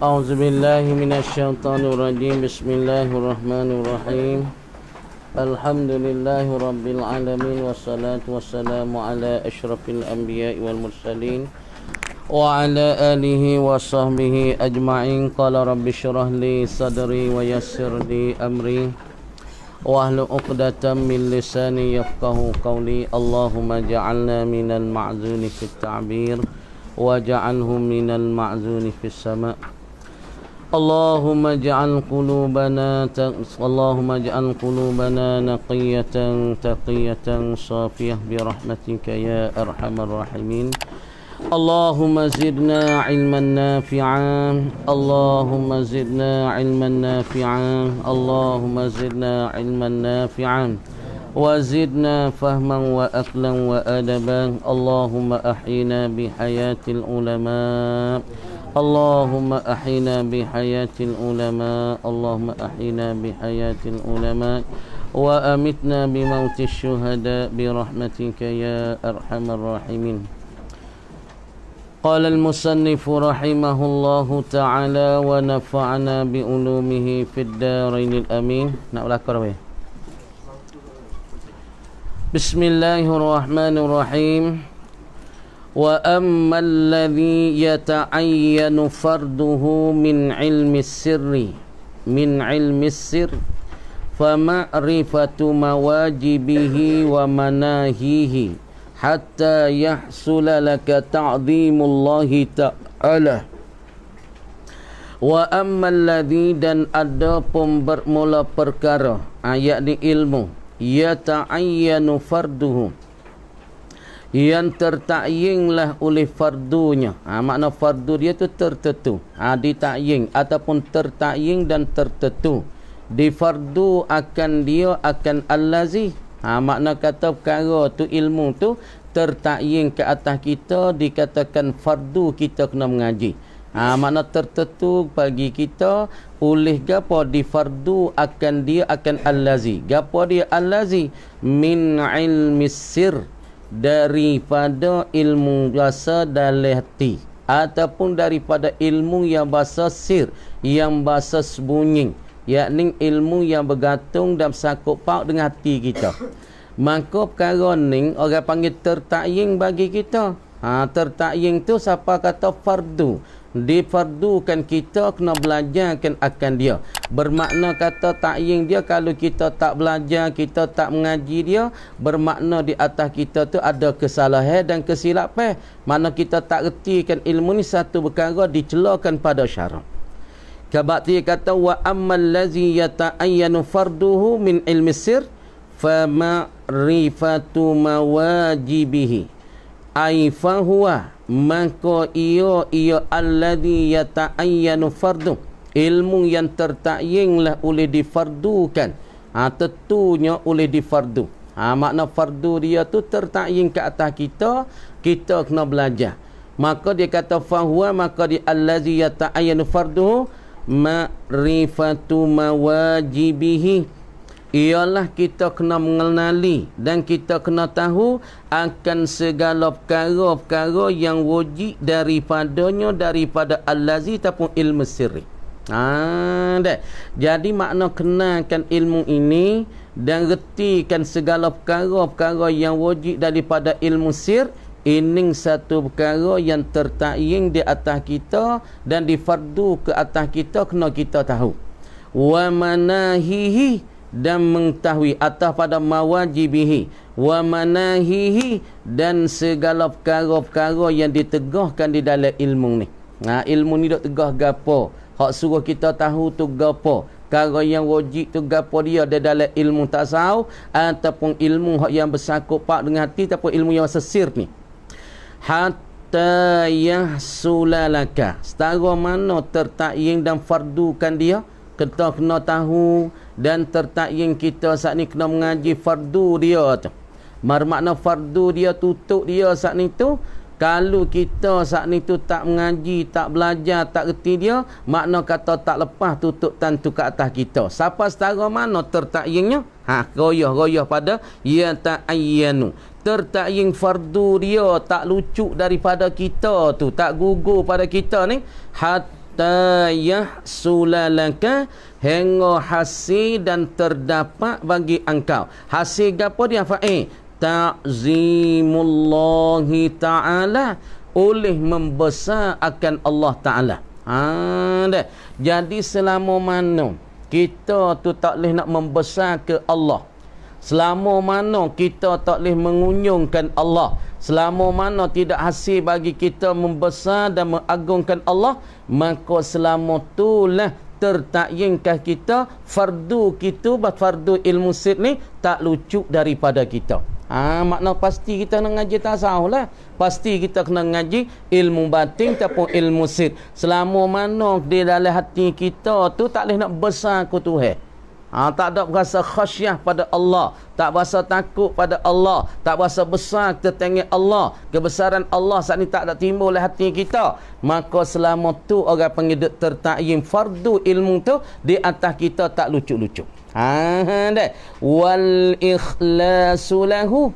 أعوذ بالله من الشيطان الرجيم بسم الله الرحمن الرحيم الحمد لله رب العالمين والصلاة والسلام على أشرف الأنبياء والمرسلين وعلى آله وصحبه أجمعين قال رب اشرح لي صدري ويسر لي أمري واهل عقدة من لساني يفقه قولي اللهم اجعلنا من المعزون في التعبير واجعله من المعزون في السماء اللهم اجعل قلوبنا اللهم اجعل قلوبنا نقية تقية صافية برحمتك يا أرحم الراحمين اللهم زدنا علما نافعا اللهم زدنا علما نافعا اللهم زدنا علما نافعا وزدنا فهما وأقلا وأدبا اللهم أحينا بحياة العلماء اللهم أحينا بحياة العلماء اللهم أحينا بحياة العلماء وأمتنا بموت الشهداء برحمتك يا أرحم الراحمين قال المصنف رحمه الله تعالى ونفعنا بعلومه في الدارين الأمين بسم الله الرحمن الرحيم وأما الذي يتعين فرده من علم السر من علم السر فمعرفة مواجبه ومناهيه حتى يحصل لك تعظيم الله تعالى Wa ammal ladhi dan ada pun bermula perkara Ayat ni ilmu Ya ta'ayyanu farduhum yang tertakyinglah oleh fardunya. Ha, makna fardu dia tu tertentu. Ha, ditakying ataupun tertakying dan tertentu. Di fardu akan dia akan al-lazih. Ha, makna kata perkara tu ilmu tu tertakying ke atas kita dikatakan fardu kita kena mengaji. Ha, makna tertentu bagi kita oleh gapo di fardu akan dia akan al-lazih. Gapo dia al-lazih min ilmi sirr daripada ilmu bahasa dalati ataupun daripada ilmu yang bahasa sir yang bahasa sembunyi yakni ilmu yang bergantung dan sangkut paut dengan hati kita maka perkara ni orang panggil tertakying bagi kita ha, tertakying tu siapa kata fardu difardukan kita kena belajarkan akan dia bermakna kata tak ta'ying dia kalau kita tak belajar kita tak mengaji dia bermakna di atas kita tu ada kesalahan dan kesilapan mana kita tak retikan ilmu ni satu perkara dicelakan pada syarak sebab dia kata wa ammal lazi yata'ayyanu farduhu min ilmi sir fa ma'rifatu mawajibihi ay maka ia ia alladhi yata'ayyanu fardu ilmu yang tertakyinglah oleh difardukan ha, tentunya oleh difardu ha, makna fardu dia tu tertakying ke atas kita kita kena belajar maka dia kata fahuwa maka di alladhi yata'ayyanu fardu ma'rifatu mawajibihi ialah kita kena mengenali dan kita kena tahu akan segala perkara-perkara yang wajib daripadanya daripada al-lazi ataupun ilmu sirri. Ha, dah. Jadi makna kenalkan ilmu ini dan retikan segala perkara-perkara yang wajib daripada ilmu sir ini satu perkara yang tertaing di atas kita dan difardu ke atas kita kena kita tahu. Wa manahihi dan mengetahui atas pada mawajibihi wa manahihi dan segala perkara-perkara yang ditegahkan di dalam ilmu ni. Nah, ha, ilmu ni dok tegah gapo? Hak suruh kita tahu tu gapo? Kara yang wajib tu gapo dia ada dalam ilmu tasawuf ataupun ilmu hak yang bersangkut pak dengan hati ataupun ilmu yang sesir ni. Hatta sulalaka. Setara mana tertakyin dan fardukan dia? kita kena tahu dan tertakyin kita saat ni kena mengaji fardu dia tu bermakna fardu dia tutup dia saat ni tu kalau kita saat ni tu tak mengaji tak belajar tak reti dia makna kata tak lepas tutup tentu ke atas kita siapa setara mana tertakyinnya ha goyah-goyah pada ya ta'ayyanu tertakyin fardu dia tak lucu daripada kita tu tak gugur pada kita ni hati hatta yahsulalaka hingga hasil dan terdapat bagi engkau hasil gapo dia fa'i ta'zimullahi ta'ala oleh membesar akan Allah ta'ala ha dah. jadi selama mana kita tu tak boleh nak membesar ke Allah Selama mana kita tak boleh mengunjungkan Allah Selama mana tidak hasil bagi kita membesar dan mengagungkan Allah Maka selama itulah tertakyinkah kita Fardu kita, bat fardu ilmu sir ni Tak lucu daripada kita Ah ha, Makna pasti kita kena ngaji tasawuf lah Pasti kita kena ngaji ilmu batin ataupun ilmu sir Selama mana di dalam hati kita tu tak boleh nak besar ke Tuhan Ha, tak ada rasa khasyah pada Allah Tak rasa takut pada Allah Tak rasa besar kita tengok Allah Kebesaran Allah saat ini tak ada timbul oleh hati kita Maka selama tu orang pengidup tertakim Fardu ilmu tu Di atas kita tak lucu-lucu ha, ha, Wal-ikhlasulahu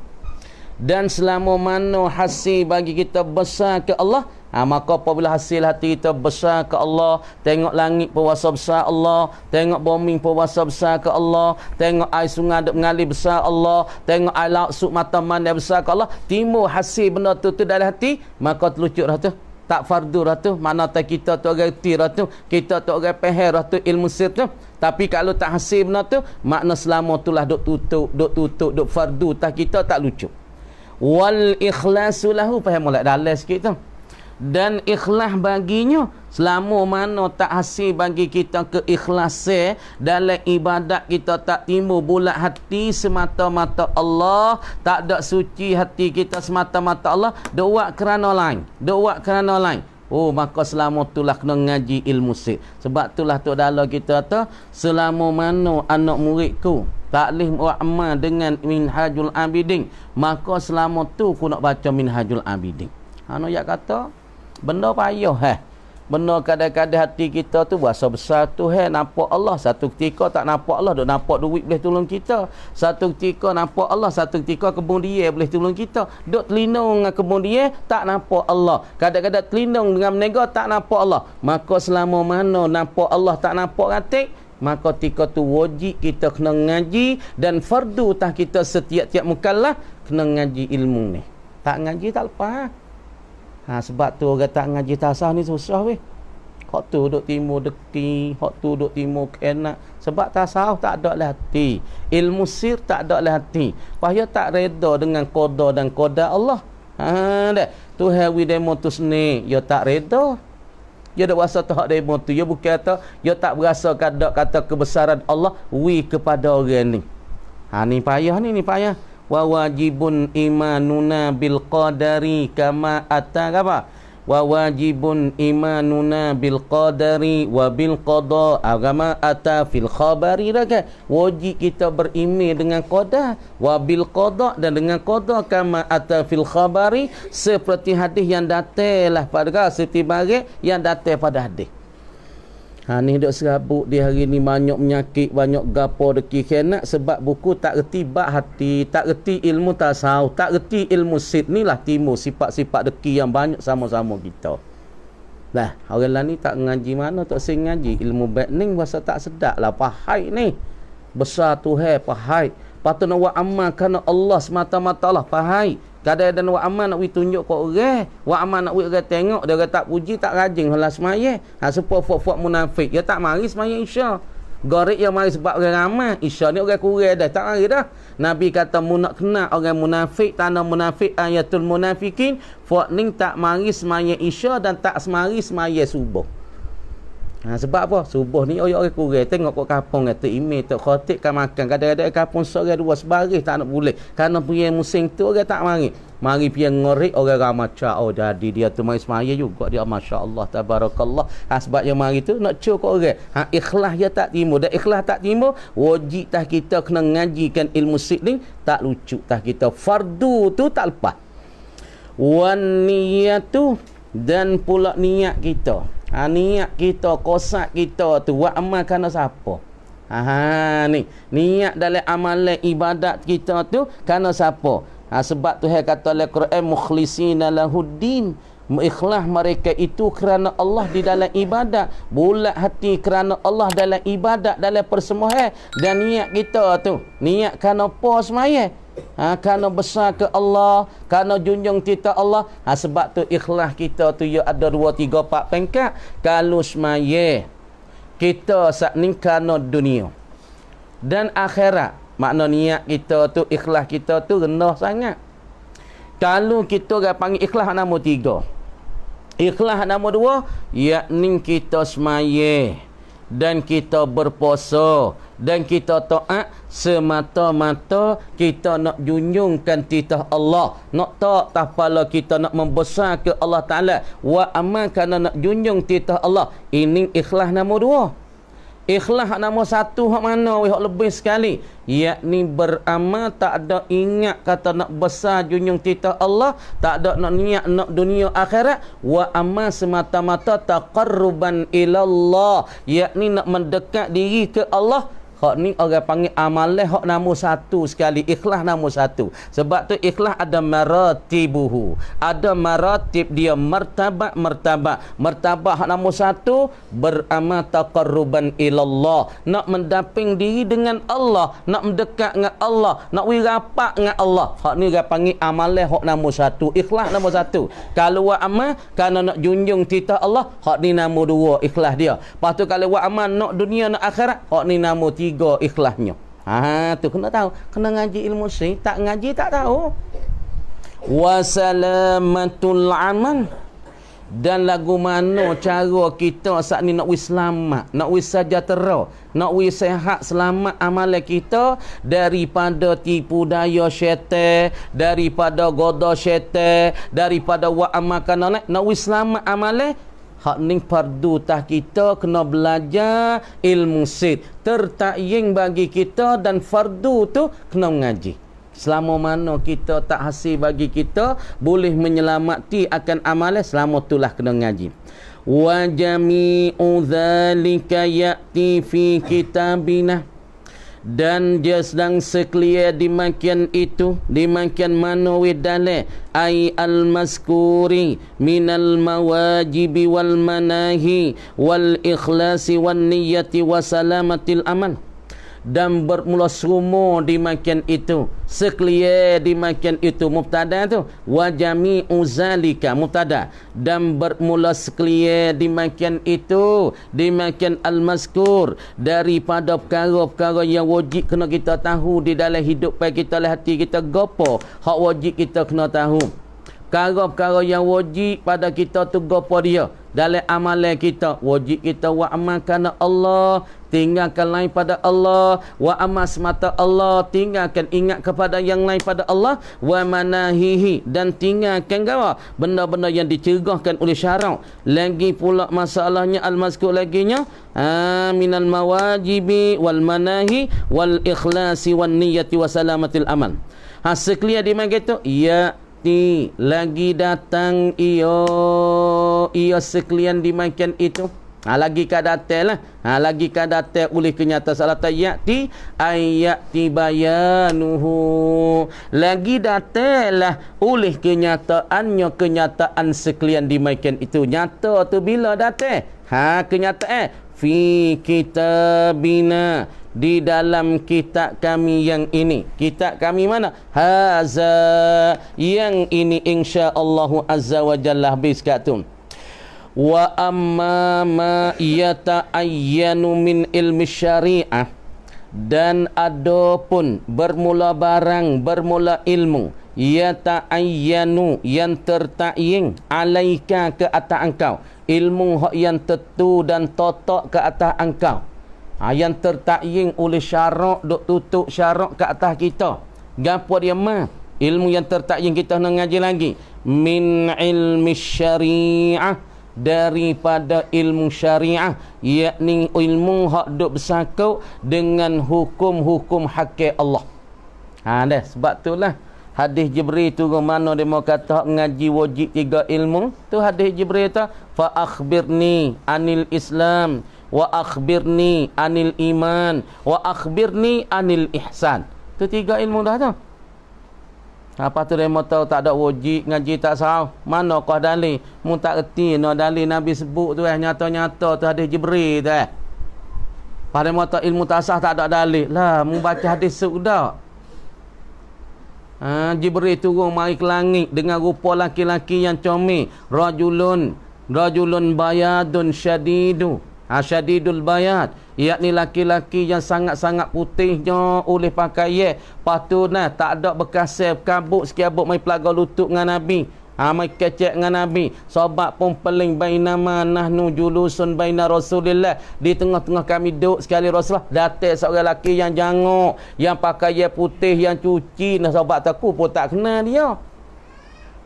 Dan selama mana hasil bagi kita besar ke Allah ha, maka apabila hasil hati kita besar ke Allah tengok langit puasa besar Allah tengok bumi puasa besar ke Allah tengok air sungai dek mengalir besar Allah tengok air laut sub mata mana besar ke Allah timur hasil benda tu tu dalam hati maka terlucut dah tu tak fardu dah tu mana tak kita tu orang reti dah tu kita tu orang peher dah tu ilmu sir tu tapi kalau tak hasil benda tu makna selama tu lah duk tutup duk tutup duk fardu tak kita tak lucu wal ikhlasulahu lahu faham mulai sikit tu dan ikhlas baginya selama mana tak hasil bagi kita keikhlasan eh, dalam ibadat kita tak timbul bulat hati semata-mata Allah tak ada suci hati kita semata-mata Allah doa kerana lain doa kerana lain Oh maka selama itulah kena ngaji ilmu sir Sebab itulah tu Dala kita tu Selama mana anak muridku Tak boleh wakma dengan minhajul abidin Maka selama tu aku nak baca minhajul abidin Anak yang kata benda payah eh benda kadang-kadang hati kita tu berasa besar tu eh nampak Allah satu ketika tak nampak Allah dok nampak duit boleh tolong kita satu ketika nampak Allah satu ketika kebun dia boleh tolong kita dok terlindung dengan kebun dia tak nampak Allah kadang-kadang terlindung dengan menega tak nampak Allah maka selama mana nampak Allah tak nampak ratik maka ketika tu wajib kita kena ngaji dan fardu tak kita setiap-tiap mukallah kena ngaji ilmu ni tak ngaji tak lepas Ha, sebab tu orang tak ngaji tasawuf ni susah weh. Hak tu duduk timur deki, hak tu duduk timur kena? Sebab tasawuf tak ada lah hati. Ilmu sir tak ada lah hati. Pahaya tak reda dengan kodoh dan kodak Allah. Ha, dah Tu hewi demo tu seni, ya tak reda. Ya dak rasa tak demo tu, ya bukan kata, ya tak berasa kadak kata kebesaran Allah wi kepada orang ni. Ha ni payah ni, ni payah wa wajibun imanuna bil qadari kama atta apa wa wajibun imanuna bil qadari wa bil qada agama ah, atta fil khabari raka wajib kita beriman dengan qada wa bil qada dan dengan qada kama atta fil khabari seperti hadis yang datelah pada setiap hari yang datang pada hadis Ha ni dok serabut di hari ni banyak menyakit, banyak gapo deki kena sebab buku tak reti bab hati, tak reti ilmu tasawuf, tak reti ilmu sid nilah timo sifat-sifat deki yang banyak sama-sama kita. Lah, orang lain ni tak ngaji mana tak sing ngaji ilmu batning bahasa tak sedak lah pahai ni. Besar tu hai pahai. Patut nak buat Allah semata-mata lah pahai. Kadai dan wa aman nak we tunjuk kat orang, wa aman nak we orang tengok dia orang tak puji tak rajin solat sembahyang. Ha sepo fuak-fuak munafik. ya tak mari sembahyang Isya. Gorek yang mari sebab orang ramai. Isya ni orang kurang dah, tak mari dah. Nabi kata mu nak kena orang munafik, tanda munafik ayatul munafikin, fuak ning tak mari sembahyang Isya dan tak semari sembahyang subuh. Ha, sebab apa? Subuh ni oyok orang kurang. Tengok kat kampung eh, kata imi tu khatib kan makan. Kadang-kadang kampung sore dua sebaris tak nak boleh. Karena punya musim tu orang tak mari. Mari pian ngorik orang ramai cha oh jadi dia tu mari semaya juga dia masya-Allah tabarakallah. Ha, sebab yang mari tu nak cu kat orang. Ha, ikhlas dia tak timbul. Dan ikhlas tak timbul wajib tah kita kena ngajikan ilmu sidin tak lucu tah kita fardu tu tak lepas. Wan niat dan pula niat kita ha, Niat kita, kosak kita tu Buat amal kerana siapa Aha, ni. Niat dalam amalan ibadat kita tu Kerana siapa ha, Sebab tu yang kata oleh Quran Mukhlisina lahuddin Ikhlas mereka itu kerana Allah di dalam ibadat Bulat hati kerana Allah dalam ibadat Dalam persembahan Dan niat kita tu Niat kerana apa semayah Ha, kerana besar ke Allah Kerana junjung kita Allah ha, Sebab tu ikhlas kita tu Ya ada dua, tiga, empat pengkat Kalau semaya Kita saat ni kerana dunia Dan akhirat Makna niat kita tu Ikhlas kita tu rendah sangat Kalau kita akan panggil ikhlas nama tiga Ikhlas nama dua Yakni kita semaya dan kita berpuasa dan kita taat semata-mata kita nak junjungkan titah Allah nak tak tak pala kita nak membesar ke Allah Ta'ala wa amal kerana nak junjung titah Allah ini ikhlas nama dua Ikhlas nama satu hak mana weh hak lebih sekali yakni beramal tak ada ingat kata nak besar junjung cita Allah tak ada nak niat nak dunia akhirat wa amal semata-mata taqarruban ila Allah yakni nak mendekat diri ke Allah Hak ni orang panggil amalan hak nama satu sekali ikhlas nama satu. Sebab tu ikhlas ada maratibuhu. Ada maratib dia mertabak mertabak mertabak hak nama satu beramal taqarruban ilallah. Nak mendamping diri dengan Allah, nak mendekat dengan Allah, nak wirapak dengan Allah. Hak ni orang panggil amalan hak nama satu ikhlas nama satu. Kalau wa amal kerana nak junjung titah Allah, hak ni nama dua ikhlas dia. Pastu kalau wa amal nak dunia nak akhirat, hak ni nama tiga jiga ikhlasnya. Ha tu kena tahu, kena ngaji ilmu sir, tak ngaji tak tahu. Wasalamatul aman dan lagu mana cara kita saat ni nak wislamat, nak wisajatera, nak wis sehat selamat amalan kita daripada tipu daya syaitan, daripada goda syaitan, daripada wa'amakan nak nak wislamat amalan hak ning pardu tah kita kena belajar ilmu sid tertakying bagi kita dan fardu tu kena mengaji selama mana kita tak hasil bagi kita boleh menyelamati akan amal selama itulah kena mengaji Wajamiu jami'u dhalika ya'ti fi kitabina dan dia sedang sekelir demikian itu demikian manawi dalil ai al maskuri min al mawajib wal manahi wal ikhlasi wan niyyati wa salamatil amal dan bermula semua di makan itu sekelier di makan itu mubtada tu wa jami'u zalika mubtada dan bermula sekelier di makan itu di makan al-maskur daripada perkara-perkara yang wajib kena kita tahu di dalam hidup pai kita lah hati kita gapo hak wajib kita kena tahu perkara-perkara yang wajib pada kita tu gapo dia dalam amalan kita wajib kita wa'amalkan Allah tinggalkan lain pada Allah wa amas mata Allah tinggalkan ingat kepada yang lain pada Allah wa manahihi dan tinggalkan gawa benda-benda yang dicegahkan oleh syarak lagi pula masalahnya al lagi nya, minal mawajibi wal manahi wal ikhlasi wan niyati wa salamatil amal ha sekelia dia main gitu ya lagi datang iyo ia sekalian dimakan itu ha, lagi kadatel lah eh? ha, lagi kadatel boleh kenyata salah tayati ayat tibayanuhu lagi datel lah eh? boleh kenyataannya kenyataan sekalian dimaikan itu nyata tu bila datel ha, kenyataan eh? fi bina di dalam kitab kami yang ini kitab kami mana haza yang ini insya insyaallah azza wajalla habis kat tu wa amma ma yata'ayyanu min ilmi syari'ah dan adopun bermula barang bermula ilmu yata'ayyanu yang tertaing alaika ke atas engkau ilmu yang tentu dan totok ke atas engkau ha, yang tertaing oleh syarok duk tutup syarok ke atas kita gapur dia ma ilmu yang tertaing kita nak ngaji lagi min ilmi syari'ah daripada ilmu syariah yakni ilmu hak duk bersangkut dengan hukum-hukum hakik Allah. Ha dah sebab itulah hadis Jibril tu mana dia mau kata ngaji wajib tiga ilmu tu hadis Jibril tu fa akhbirni anil Islam wa akhbirni anil iman wa akhbirni anil ihsan. Tu tiga ilmu dah tu apa tu dia tahu tak ada wajib ngaji tak sah mana kau dalil mu tak reti no dalil nabi sebut tu eh nyata-nyata tu hadis jibril tu eh pada mata ilmu tasah tak ada dalil lah mu baca hadis sudah ha, jibril turun mari ke langit dengan rupa laki-laki yang comi rajulun rajulun bayadun syadidu asyadidul ha, syadidul bayad ia ni laki-laki yang sangat-sangat putihnya oleh pakaian. Lepas tu nah, tak ada berkasih, berkabut sekiabut main pelagau lutut dengan Nabi. Ha, main kecek dengan Nabi. Sobat pun peling bainama nahnu julusun baina rasulullah Di tengah-tengah kami duduk sekali Rasulullah. Datik seorang laki yang janguk, yang pakaian putih, yang cuci. Nah, sobat aku pun tak kenal dia.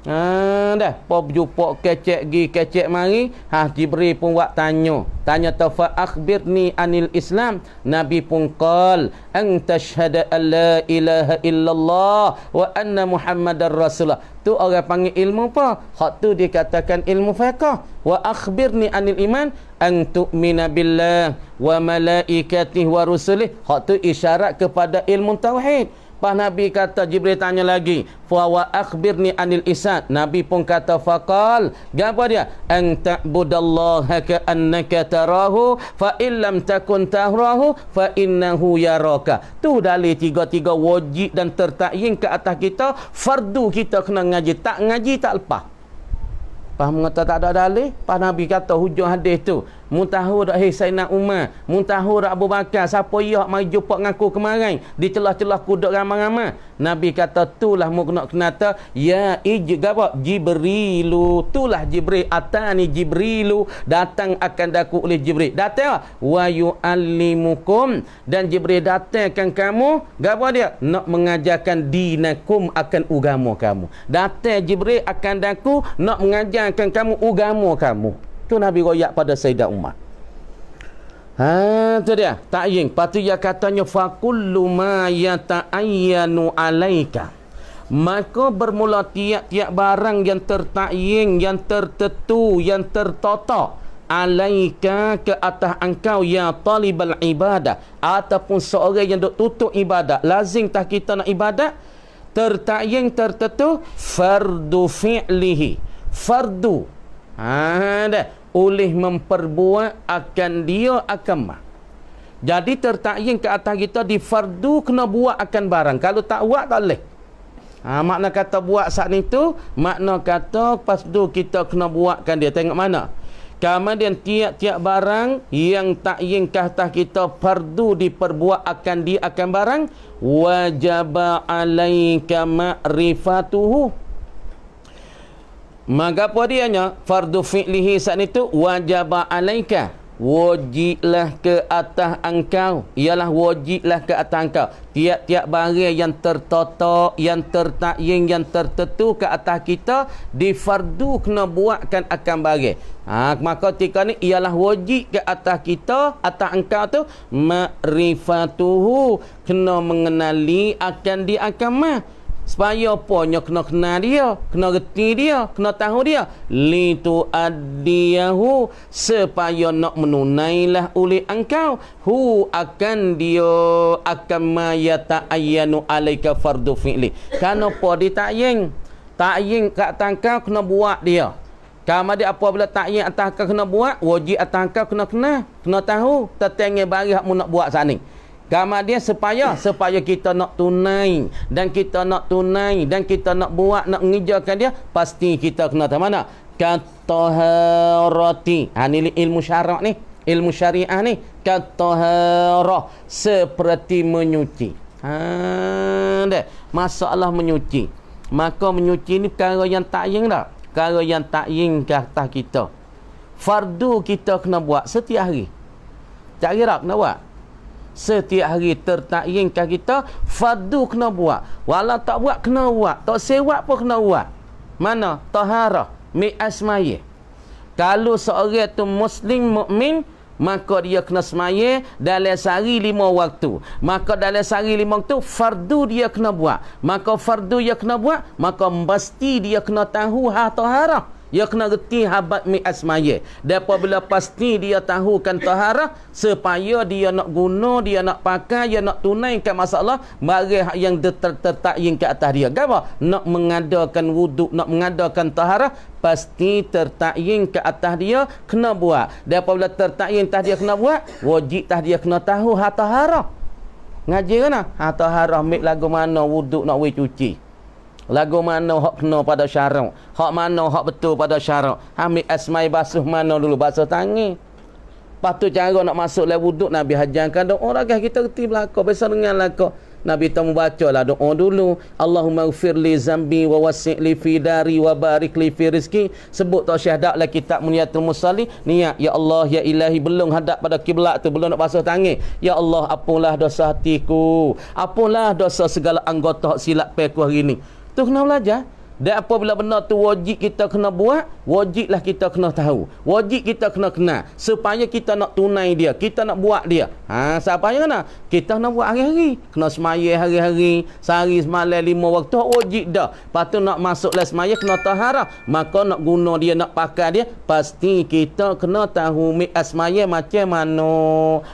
Ha dah, pop jumpa kecek gi kecek mari, ha Jibril pun buat tanya. Tanya tafa akhbirni anil Islam. Nabi pun qal, Anta tashhada alla ilaha illallah wa anna Muhammadar Rasulullah." Tu orang panggil ilmu apa? Hak tu dikatakan ilmu fiqh. "Wa akhbirni anil iman." ang tu'mina billah wa malaikatihi wa rusulihi hak tu isyarat kepada ilmu tauhid Pas Nabi kata Jibril tanya lagi, "Fa wa akhbirni anil isad." Nabi pun kata faqal, "Gapo dia? Anta'budallaha ka'annaka tarahu, fa illam takun tarahu fa innahu yaraka." Tu dalil tiga-tiga wajib dan tertakyin ke atas kita, fardu kita kena ngaji, tak ngaji tak lepas. Pas mengata tak ada dalil, pas Nabi kata hujung hadis tu, Mutahur Eh Sayyidina Umar Mutahur Abu Bakar Siapa yak Mari jumpa dengan aku kemarin Di celah-celah aku Duk ramai-ramai Nabi kata tulah Itulah mukna kenata Ya Ijgaba Jibrilu tulah Jibril Atani Jibrilu Datang akan daku oleh Jibril Datang Wa yu'allimukum Dan Jibril datangkan kamu Gapa dia Nak mengajarkan Dinakum Akan ugamu kamu Datang Jibril Akan daku Nak mengajarkan kamu Ugamu kamu Tu Nabi royak pada Sayyidah Umar. Ha, tu dia. Ta'yin. Patu yang katanya, Fakullu ma yata'ayyanu alaika. Maka bermula tiap-tiap barang yang tertakying, yang tertentu, yang tertata alaika ke atas engkau ya talibal ibadah ataupun seorang yang duk tutup ibadah lazim tak kita nak ibadah tertakying tertentu fardu fi'lihi fardu ha dah oleh memperbuat akan dia akan mah. Jadi tertakyin ke atas kita di fardu kena buat akan barang. Kalau tak buat tak boleh. Ha, makna kata buat saat itu, makna kata pas tu kita kena buatkan dia. Tengok mana? Kemudian tiap-tiap barang yang tak ingin kata kita fardu diperbuat akan dia akan barang. Wajaba alaika ma'rifatuhu. Maka apa dia nya? Fardu fi'lihi saat itu wajib alaika. Wajiblah ke atas engkau. Ialah wajiblah ke atas engkau. Tiap-tiap barang yang tertotok, yang tertakying, yang tertentu ke atas kita di difardu kena buatkan akan barang. Ha, maka ketika ni ialah wajib ke atas kita, atas engkau tu ma'rifatuhu kena mengenali akan di akan mah. Supaya apa? Nya kena kenal dia. Kena reti dia. Kena tahu dia. Litu adiyahu. Supaya nak menunailah oleh engkau. Hu akan dia. Akan maya ta'ayyanu alaika fardu fi'li. Kenapa dia tak ying? Tak ying kat tangkau kena buat dia. Kamu ada apa-apa tak ying atas kau kena buat. Wajib atas kau kena kenal. Kena tahu. Tertengah bagi yang nak buat sana. ini. Gambar dia supaya hmm. supaya kita nak tunai dan kita nak tunai dan kita nak buat nak ngejarkan dia pasti kita kena tahu mana kataharati. Ha ni ilmu syarak ni, ilmu syariah ni kataharah seperti menyuci. Ha dah. Masalah menyuci. Maka menyuci ni perkara yang tak ying dah. Perkara yang tak ying ke atas kita. Fardu kita kena buat setiap hari. Tak kira nak buat. Setiap hari tertakyinkan kita Fadu kena buat Walau tak buat kena buat Tak sewa pun kena buat Mana? Taharah Mi'asmaye Kalau seorang tu Muslim mukmin Maka dia kena semaya Dalam sehari lima waktu Maka dalam sehari lima waktu Fardu dia kena buat Maka fardu dia kena buat Maka mesti dia kena tahu Hatta haram ia kena reti habat mi asmaya. Depa bila pasti dia tahu kan taharah supaya dia nak guna, dia nak pakai, dia nak tunaikan masalah barang yang tertakyin ke atas dia. Gapo? Nak mengadakan wuduk, nak mengadakan taharah pasti tertakyin ke atas dia kena buat. Depa bila tertakyin atas dia kena buat, wajib atas dia kena tahu hataharah. Ngaji kena. Hataharah mik lagu mana wuduk nak we cuci. Lagu mana hak kena pada syarak? Hak mana hak betul pada syarak? Ambil asmai basuh mana dulu basuh tangi. Lepas tu cara nak masuk lewat wuduk Nabi hajarkan doa oh, ragah kita reti belakang Biasa dengan laka Nabi kita membaca lah doa dulu Allahumma ufir li zambi wa wasi' li fi dari wa barik li fi rizki Sebut tau syahdak lah kitab muniatul musali Niat ya Allah ya ilahi belum hadap pada kiblat tu Belum nak basuh tangan Ya Allah apalah dosa hatiku Apalah dosa segala anggota silap peku hari ni Tu kena belajar. Dan apabila benda tu wajib kita kena buat, wajiblah kita kena tahu. Wajib kita kena kenal. Supaya kita nak tunai dia. Kita nak buat dia. Ha, supaya kena? Kita nak buat hari-hari. Kena semaya hari-hari. Sehari semalai lima waktu, wajib dah. Lepas nak masuk masuklah semaya, kena taharah. Maka nak guna dia, nak pakai dia, pasti kita kena tahu semaya macam mana.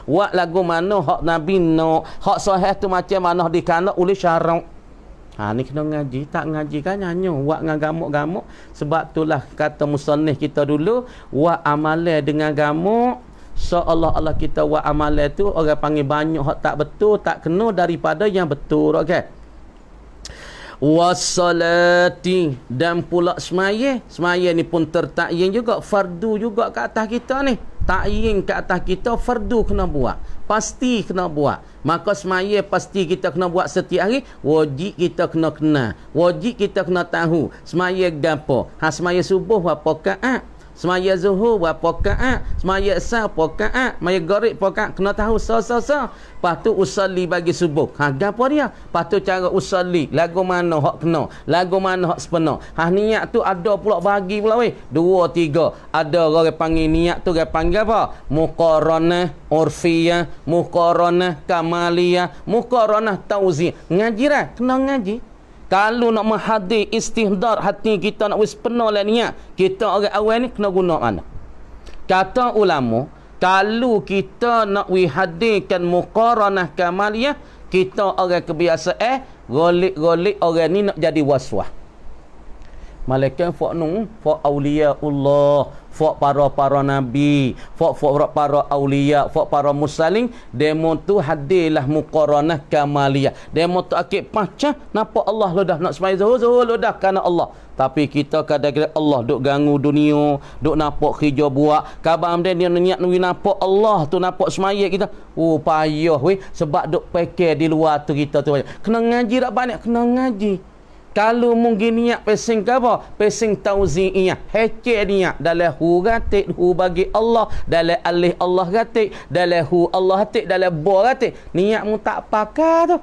Buat lagu mana, hak Nabi nak. Hak sahih tu macam mana dikandang oleh syarat. Ha ni kena ngaji tak ngaji kan nyanyo buat dengan gamuk-gamuk sebab itulah kata musannif kita dulu buat amalan dengan gamuk seolah Allah kita buat amalan tu orang panggil banyak hak tak betul tak kena daripada yang betul okey wassalati dan pula semaya semaya ni pun tertakyin juga fardu juga ke atas kita ni takyin ke atas kita fardu kena buat pasti kena buat maka semaya pasti kita kena buat setiap hari wajib kita kena kenal wajib kita kena tahu semaya gapo ha semaya subuh apa ka ha? Semaya zuhur berapa ka'at Semaya esah berapa ka'at Semaya garib berapa ka'at Kena tahu sah-sah-sah Lepas tu usali bagi subuh Ha, apa dia? Lepas tu cara usali Lagu mana hak kena Lagu mana hak sepenuh Ha, niat tu ada pulak bagi pula weh Dua, tiga Ada orang panggil niat tu Dia panggil apa? Mukaranah Urfiyah Mukaranah Kamaliyah Mukaranah Tauzi Ngaji lah Kena ngaji kalau nak menghadir istihdar hati kita nak wispenuh lah niat. Kita orang awal ni kena guna mana? Kata ulama, kalau kita nak wihadirkan muqaranah kamaliyah, kita orang kebiasa eh, golik-golik orang ni nak jadi waswah. Malaikan fa'nu, Allah fok para-para nabi fok fok para aulia fok para musalling demo tu hadilah muqaranah kamaliah demo tu akik pacah napa Allah lo dah nak sembahyang zuhur zuhur lo dah kerana Allah tapi kita kadang-kadang Allah duk ganggu dunia duk nampak kerja buat kabar dia dia niat nak nampak Allah tu nampak semayat kita oh payah weh sebab duk pekir di luar tu kita tu kena ngaji tak banyak kena ngaji kalau mungkin niat pesing ke apa pesing tauzi'iyah hecek niat dalam hu ratik hu bagi Allah dalam alih Allah ratik dalam hu Allah ratik dalam bo ratik niat mu tak pakar tu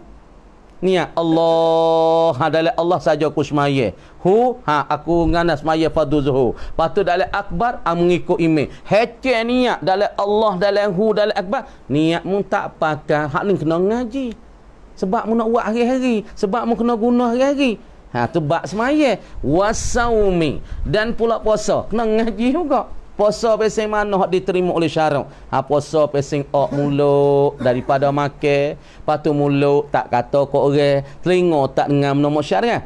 niat Allah ha, dalam Allah saja aku semaya hu ha, aku nganas maya fadu zuhu Patu dalam akbar amu ha, ikut imin hecek niat dalam Allah dalam hu dalam akbar niat mu tak pakar hak ni kena ngaji sebab mu nak buat hari-hari sebab mu kena guna hari-hari Ha tu bab semayeh wasaumi dan pula puasa. Kena ngaji juga. Puasa pesing mana hak diterima oleh syarak? Ha puasa pesing ok muluk daripada makan, patu muluk tak kata ko orang, telinga tak dengar nama syarak. Ha?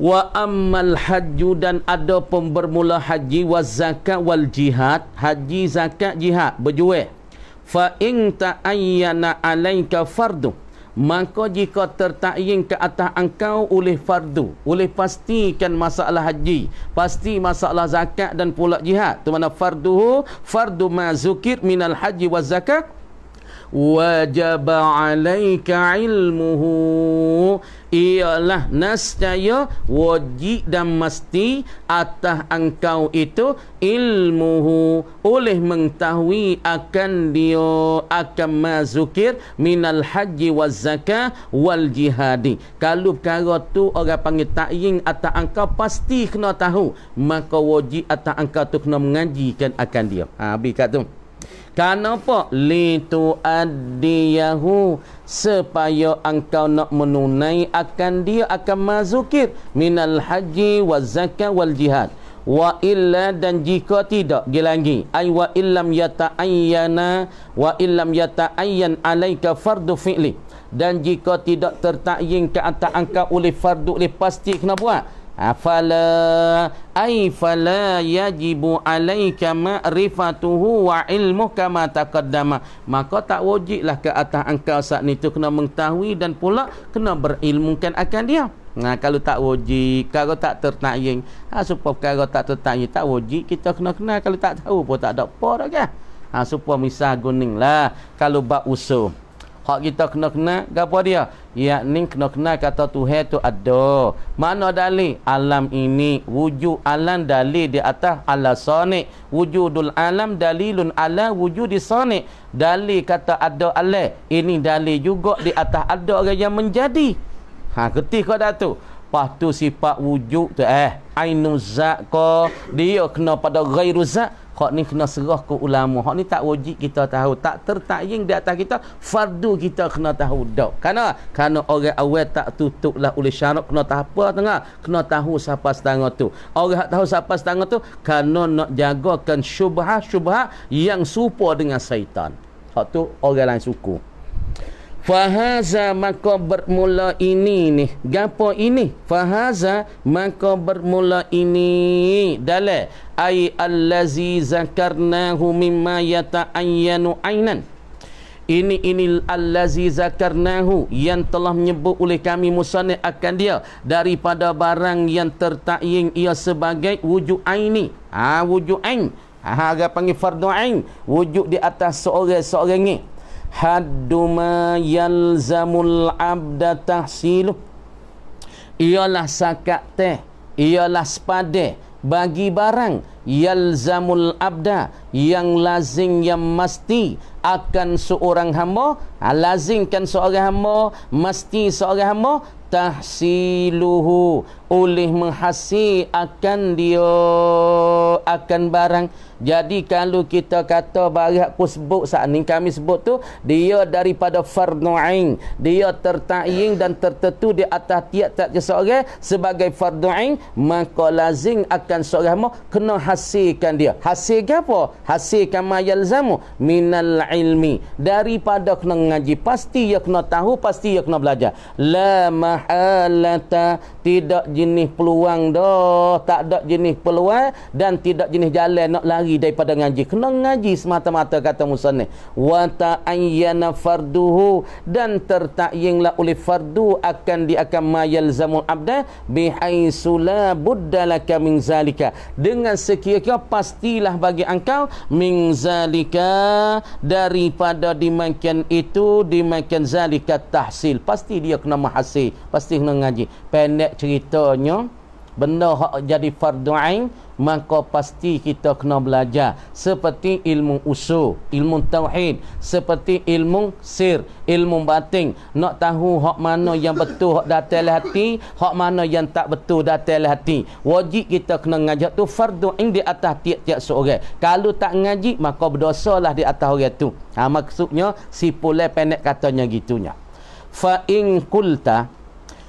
Wa ammal hajju dan ada pembermula haji wa zakat wal jihad, haji zakat jihad berjuang. Fa in ta'ayyana 'alaika fardhu Maka jika tertakying ke atas engkau oleh fardu Oleh pastikan masalah haji Pasti masalah zakat dan pula jihad Itu mana fardu Fardu mazukir minal haji wa zakat Wajaba alaika ilmuhu ialah nascaya wajib dan mesti atas engkau itu ilmuhu oleh mengetahui akan dia akan mazukir minal haji wal zakah wal jihadi kalau perkara tu orang panggil ta'ying atas engkau pasti kena tahu maka wajib atas engkau tu kena mengajikan akan dia ha, habis kat tu Kenapa? Kan Litu adiyahu Supaya engkau nak menunai Akan dia akan mazukir Minal haji wa zakat wal jihad Wa illa dan jika tidak Gilangi Ay wa illam yata'ayyana Wa illam yata'ayyan alaika fardu fi'li Dan jika tidak tertakying ke atas engkau oleh fardu Oleh pasti kena buat afala ay fala yajibu alayka ma'rifatuhu wa ilmu kama taqaddama maka tak wajiblah ke atas engkau saat ni tu kena mengetahui dan pula kena berilmukan akan dia nah kalau tak wajib kalau tak tertakyin ha supaya perkara tak tertakyin tak wajib kita kena kenal kalau tak tahu pun tak ada apa dah kan ha supaya misal guninglah kalau bab usul hak kita kena kena apa dia Ia yakni kena kena kata tuhan tu ada mana dalih alam ini wujud alam dalih di atas ala sani wujudul alam dalilun ala di sani Dalih kata ada alam ini dalih juga di atas ada orang yang menjadi ha ketik kau dah tu pastu sifat wujud tu eh ainu zat ko dia kena pada ghairu zat Hak ni kena serah ke ulama. Hak ni tak wajib kita tahu. Tak tertakying di atas kita. Fardu kita kena tahu. Dok. Kerana? Kerana orang awal tak tutup lah oleh syarat. Kena tahu apa tengah. Kena tahu siapa setengah tu. Orang tak tahu siapa setengah tu. Kerana nak jagakan syubah-syubah yang serupa dengan syaitan. Hak tu orang lain suku. Fahaza maka bermula ini ni. Gapo ini? Fahaza maka bermula ini. Dalam ay allazi zakarnahu mimma yata'ayyanu aynan. Ini ini allazi zakarnahu yang telah menyebut oleh kami musanni akan dia daripada barang yang tertakying ia sebagai wujud aini. Ah ha, wujud ain. Ah ha, panggil fardu ain, wujud di atas seorang-seorang ni haddu ma yalzamul abda tahsilu ialah sakat teh ialah sepade bagi barang yalzamul abda yang lazim yang mesti akan seorang hamba ha, lazimkan seorang hamba mesti seorang hamba tahsiluhu oleh menghasil akan dia akan barang jadi kalau kita kata barat pun sebut saat ni kami sebut tu dia daripada fardu'in dia tertaing dan tertentu di atas tiap-tiap seorang sebagai fardu'in maka lazim akan seorang mu kena hasilkan dia hasilkan apa? hasilkan mayalzamu minal ilmi daripada kena ngaji pasti ia kena tahu pasti ia kena belajar la mahalata tidak jenis peluang dah tak ada jenis peluang dan tidak jenis jalan nak lari daripada ngaji kena ngaji semata-mata kata Musa ni. wa ta'ayyana farduhu dan tertayinglah oleh fardu akan di akan mayal zamul abda bihaisu buddalaka min zalika dengan sekiranya pastilah bagi engkau min zalika daripada dimakan itu dimakan zalika tahsil pasti dia kena mahasil pasti kena ngaji pendek cerita sekiranya benda hak jadi fardu ain maka pasti kita kena belajar seperti ilmu usul ilmu tauhid seperti ilmu sir ilmu batin nak tahu hak mana yang betul hak datang hati hak mana yang tak betul datang hati wajib kita kena ngajak tu fardu ain di atas tiap-tiap seorang kalau tak ngaji maka berdosalah di atas orang tu ha, maksudnya si pole pendek katanya gitunya fa in qulta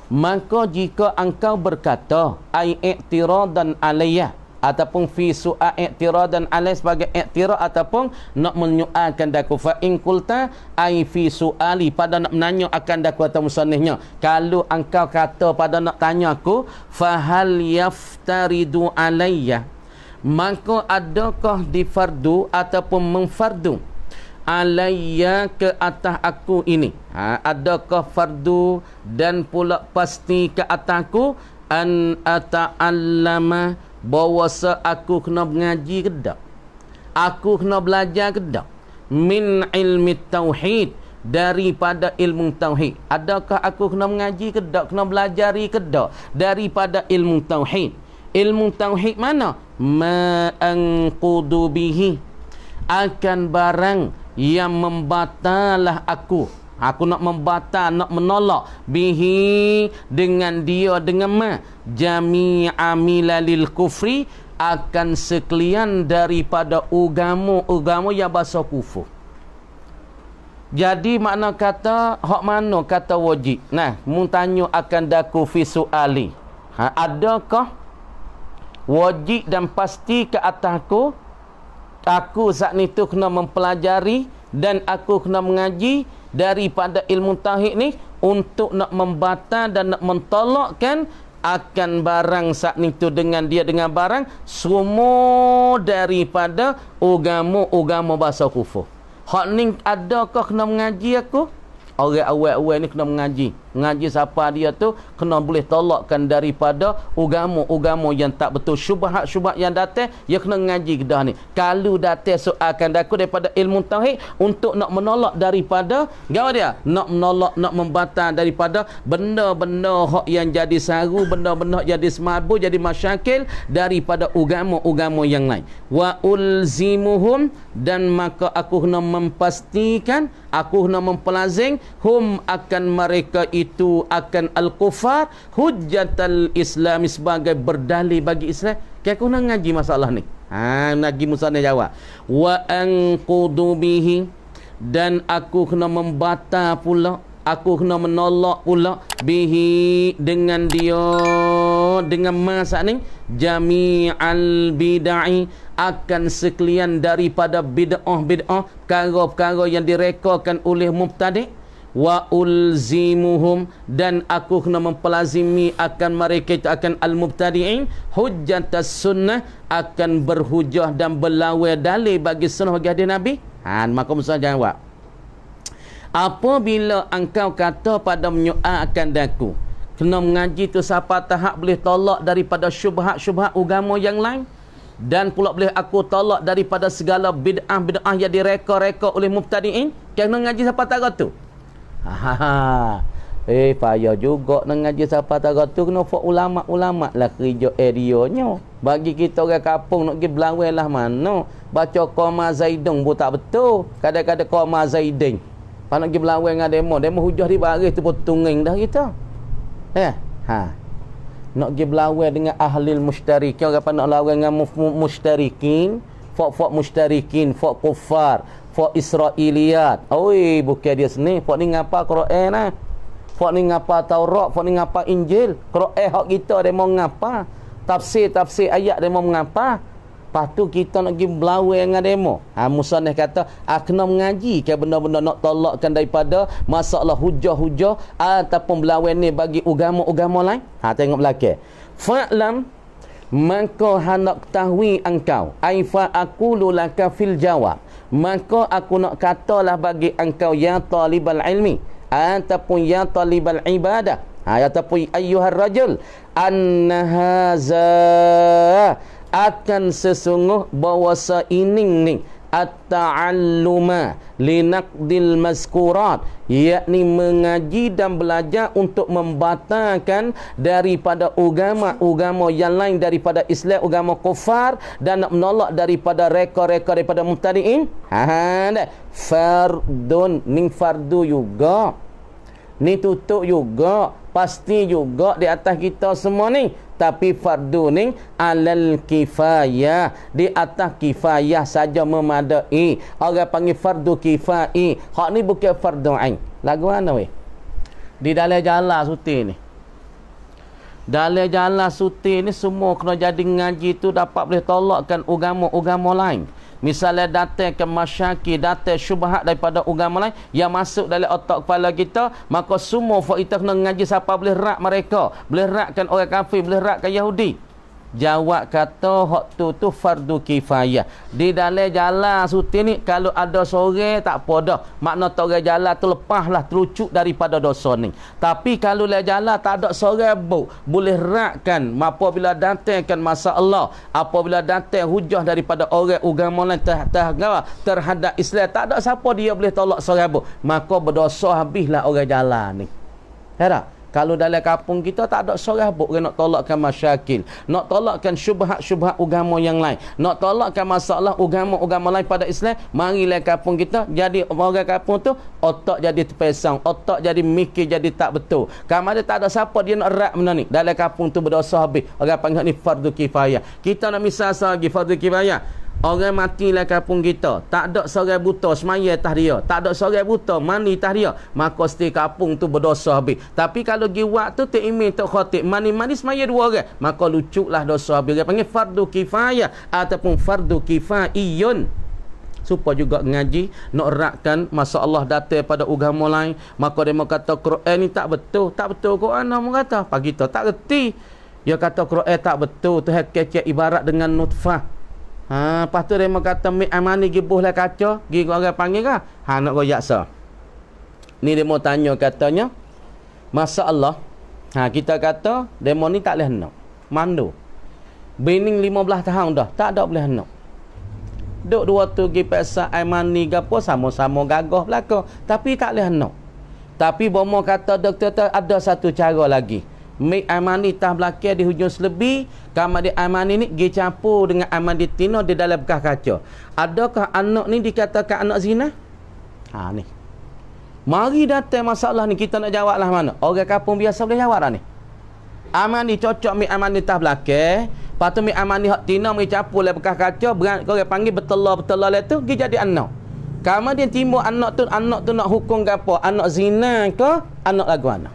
Maka jika engkau berkata ai i'tiradan alayya ataupun fi su'a i'tiradan alay sebagai i'tira ataupun nak menyoalkan daku fa in qulta ai fi su'ali pada nak menanya akan daku atau musannihnya kalau engkau kata pada nak tanya aku fa hal yaftaridu alayya maka adakah difardu ataupun memfardu alayya ke atas aku ini ha, adakah fardu dan pula pasti ke atas aku an ata'allama bahawa aku kena mengaji ke tak aku kena belajar ke tak min ilmi tauhid daripada ilmu tauhid adakah aku kena mengaji ke tak kena belajar ke tak daripada ilmu tauhid ilmu tauhid mana ma'anqudu bihi akan barang yang membatalah aku aku nak membatal nak menolak bihi dengan dia dengan ma jami'a milalil kufri akan sekalian daripada ugamu-ugamu yang bahasa kufur jadi makna kata hak mana kata wajib nah mutanyo akan daku fi suali ha, adakah wajib dan pasti ke atasku aku saat ni tu kena mempelajari dan aku kena mengaji daripada ilmu tauhid ni untuk nak membata dan nak mentolakkan akan barang saat ni tu dengan dia dengan barang semua daripada agama-agama bahasa kufur. Hak ni adakah kena mengaji aku? Orang awal-awal ni kena mengaji ngaji siapa dia tu kena boleh tolakkan daripada ugamu ugamu yang tak betul syubhat-syubhat yang datang dia kena ngaji kedah ni kalau datang soalkan aku daripada ilmu tauhid untuk nak menolak daripada gawa dia nak menolak nak membatal daripada benda-benda hak yang jadi saru benda-benda jadi semabu jadi masyakil daripada ugamu ugamu yang lain wa ulzimuhum dan maka aku kena mempastikan aku kena mempelazing hum akan mereka itu itu akan al-kufar hujjatul islam sebagai berdalih bagi Islam. Kau aku nak ngaji masalah ni. Ha ngaji musanna jawab. Wa anqudu bihi dan aku kena membata pula aku kena menolak pula bihi dengan dia dengan masa ni jami'al bida'i akan sekalian daripada bid'ah-bid'ah perkara-perkara yang direkodkan oleh mubtadi' wa ulzimuhum dan aku hendak mempelazimi akan mereka itu akan al-mubtadi'in hujjatas sunnah akan berhujah dan berlawai dalil bagi sunnah bagi hadis Nabi ha maka musa jawab apabila engkau kata pada menyoal akan daku kena mengaji tu siapa tahap boleh tolak daripada syubhat-syubhat agama yang lain dan pula boleh aku tolak daripada segala bid'ah-bid'ah yang direka-reka oleh mubtadi'in kena mengaji siapa tahap tu Ha. Eh payah juga nak ngaji siapa tahu tu kena fok ulama-ulama lah kerja areanya. Bagi kita orang kampung nak pergi belawai lah mana. Baca koma Zaidung pun tak betul. Kadang-kadang koma Zaidin. Pas nak pergi belawai dengan demo. Demo hujah di baris tu pun tungeng dah kita. Eh. Ha. Nak pergi belawai dengan ahli musyarikin. Orang pandang lawan dengan musyarikin. Fok-fok musyarikin. Fok kufar. kufar fa israiliyat oi bukan dia sini fa ni ngapa quran nah eh? fa ni ngapa taurat fa ni ngapa injil quran hak kita demo ngapa tafsir-tafsir ayat demo mengapa patu kita nak pergi melawan dengan demo ha musanah kata akna ah, mengaji ke benda-benda nak tolakkan daripada masalah hujah-hujah ah, ataupun melawan ni bagi agama-agama lain ha tengok belakang fa'lam maka hendak ketahui engkau aifa aqulu laka fil jawab maka aku nak katalah bagi engkau ya talibal ilmi ataupun ya talibal ibadah ha, ataupun ayyuhar rajul annahaza akan sesungguh bahawa seining ni At-ta'alluma linaqdil maskurat iaitu mengaji dan belajar untuk membatalkan daripada agama-agama yang lain daripada Islam agama kufar dan menolak daripada rekor-rekor daripada mubtadiin ha, ha, ha fardun ning fardu juga ni tutup juga pasti juga di atas kita semua ni tapi fardu ni alal kifayah di atas kifayah saja memadai orang panggil fardu kifai hak ni bukan fardu ain lagu mana weh di dalam jalan suti ni dalam jalan suti ni semua kena jadi ngaji tu dapat boleh tolakkan agama-agama lain Misalnya datang ke masyaki, datang syubhat daripada agama lain yang masuk dalam otak kepala kita, maka semua fa'itah kena ngaji siapa boleh rak mereka. Boleh rakkan orang kafir, boleh rakkan Yahudi. Jawab kata hak tu tu fardu kifayah. Di dalam jalan suti ni kalau ada sore tak apa dah. Makna tak ada jalan terlepaslah terucuk daripada dosa ni. Tapi kalau le jalan tak ada sore bu, boleh rakkan apa bila datangkan masa Allah, apabila datang hujah daripada orang agama lain terhadap terhadap Islam tak ada siapa dia boleh tolak sore bu. Maka berdosa habislah orang jalan ni. Ya tak? Kalau dalam kampung kita tak ada sorah buk nak tolakkan masyakil. Nak tolakkan syubhat-syubhat agama yang lain. Nak tolakkan masalah agama-agama lain pada Islam. Marilah kampung kita. Jadi orang kampung tu otak jadi terpesong, Otak jadi mikir jadi tak betul. Kamu ada tak ada siapa dia nak rap benda ni. Dalam kampung tu berdosa habis. Orang panggil ni fardu kifayah. Kita nak misal-misal lagi fardu kifayah. Orang mati lah kapung kita Tak ada seorang buta semaya atas Tak ada seorang buta mani atas dia Maka setiap kapung tu berdosa habis Tapi kalau pergi waktu tak imin tak khotib Mani-mani semaya dua orang Maka lucuklah dosa habis Dia panggil fardu kifayah Ataupun fardu kifaiyun Supaya juga ngaji Nak ratkan Masa Allah datang pada agama lain Maka dia kata Quran ni tak betul Tak betul kau Quran Nama kata Pagi tu tak reti Dia kata Quran tak betul Tu hak ibarat dengan nutfah Ha lepas tu dia kata mik amani gibuhlah kaca, gi orang panggil kah? Ha nak jaksa. Ni dia tanya katanya, masya-Allah. Ha kita kata demo ni tak leh nak. Mandu. Bining 15 tahun dah, tak ada boleh nak. Dok dua tu gi paksa amani gapo sama-sama gagah belaka, tapi tak leh nak. Tapi bomo kata doktor ada satu cara lagi. Mik amani tah belakir di hujung selebi Kamu di amani ni Gi campur dengan amani tino Di dalam bekas kaca Adakah anak ni dikatakan anak zina? Ha ni Mari datang masalah ni Kita nak jawab lah mana Orang kapung biasa boleh jawab lah ni Amani cocok mik amani tah belakir Lepas tu mik amani hak tino Mik campur lah bekas kaca Berang, Korang panggil betelah-betelah lah tu Gi jadi anak Kamu dia timbul anak tu Anak tu nak hukum ke apa Anak zina ke Anak lagu anak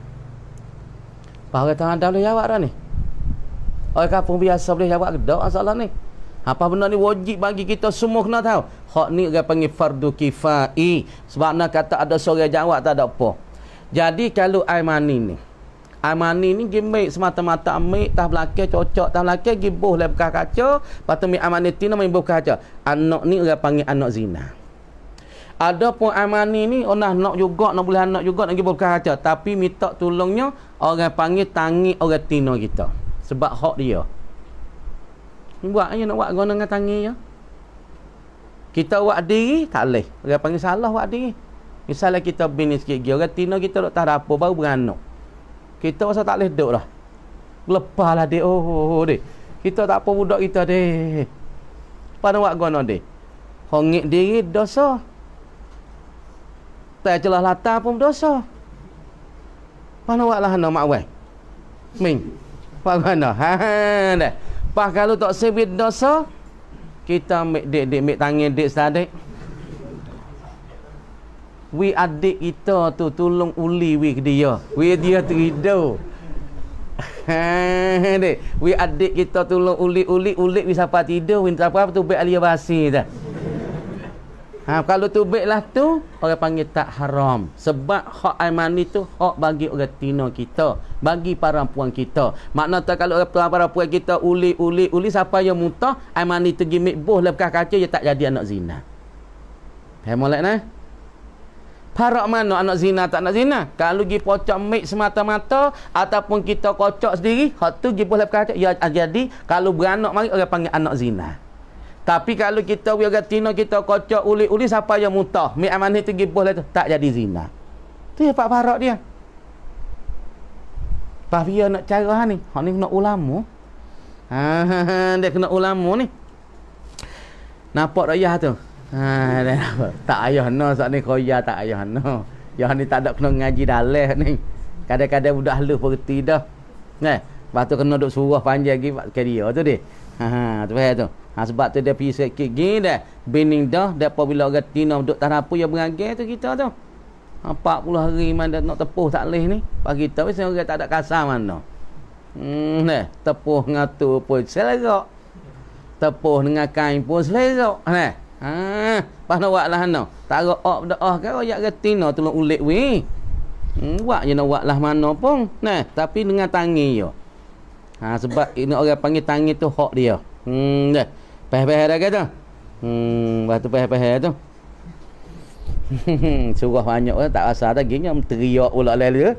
Pak orang tangan dah boleh jawab dah ni. Orang kampung biasa boleh jawab ke dak masalah ni? Apa benda ni wajib bagi kita semua kena tahu. Hak ni orang panggil fardu kifai. Sebab nak kata ada seorang jawab tak ada apa. Jadi kalau air mani ni. Air mani ni gimik semata-mata ambil tah belakang cocok tah belakang gibuh lah bekas kaca, patu mi amani tina mi bekas kaca. Anak ni orang panggil anak zina ada pun amani ni onah oh nak juga nak boleh anak juga nak pergi berkaca tapi minta tolongnya orang panggil tangi orang tino kita sebab hak dia buat aja nak buat guna dengan tangi ya kita buat diri tak leh orang panggil salah buat diri misalnya kita bini sikit gi orang tino kita tak tahu apa baru beranak kita rasa tak leh duduk dah lah dia oh, oh, oh dia kita tak apa budak kita dia pada buat guna dia hongik diri dosa tak celah latar pun berdosa. Mana awaklah anak mak wai? Min. Pak mana? Ha, ha Pak kalau tak sebut dosa, kita mik dek dek mik tangan dek sadek. Wi adik kita tu tolong uli wi ke dia. Wi dia terido. Ha, ha dek. Wi adik kita tolong uli-uli uli wi siapa tidur, wi siapa tu baik alia basi dah. Ha, kalau tu lah tu, orang panggil tak haram. Sebab hak air mani tu, hak bagi orang tina kita. Bagi para perempuan kita. Makna tak kalau orang perempuan kita uli, uli, uli, siapa yang mutah, air mani tu pergi mikbuh lepas kaca, dia tak jadi anak zina. Saya mulai nak. Parak mana anak zina tak nak zina? Kalau pergi pocok mik semata-mata, ataupun kita kocok sendiri, hak tu pergi lepas kaca, dia ya, jadi. Kalau beranak mari, orang panggil Anak zina. Tapi kalau kita we gatina kita kocok ulik-ulik siapa yang mutah, mi amanah tu gibuh lah tu tak jadi zina. Tu ya Pak Farak dia. Tapi nak cara ha ni, ha ni kena ulama. Ha, dia kena ulama ni. Nampak tak ayah tu? Ha dia nampak. Tak ayah no sat ni koyah tak ayah no. Ya ni tak ada kena ngaji dalih ni. Kadang-kadang budak halus perti dah. Kan? Eh, Batu kena duk suruh panjang lagi kat dia tu dia. Ha ha tu tu. Ha, sebab tu dia pergi sikit gini dah. Bining dah. Dia bila orang tina duduk tanah apa yang berangkir tu kita tu. Ha, 40 hari mana nak tepuh tak boleh ni. Bagi tahu ni orang tak ada kasar mana. Hmm, ne, tepuh dengan tu pun selerok. Tepuh dengan kain pun selerok. Ne. Ha, pasal buat lah no. Tak ada ok benda ah kan. Orang yang tina tu nak ulit weh. Hmm, buat je nak buat lah mana pun. Ne, tapi dengan tangi yo. Ha, sebab ini orang panggil tangi tu hak dia. Hmm, dah. Peh-peh dah kata Hmm Lepas tu peh-peh tu hmm, Surah banyak lah Tak rasa dah Gini teriak pula lah dia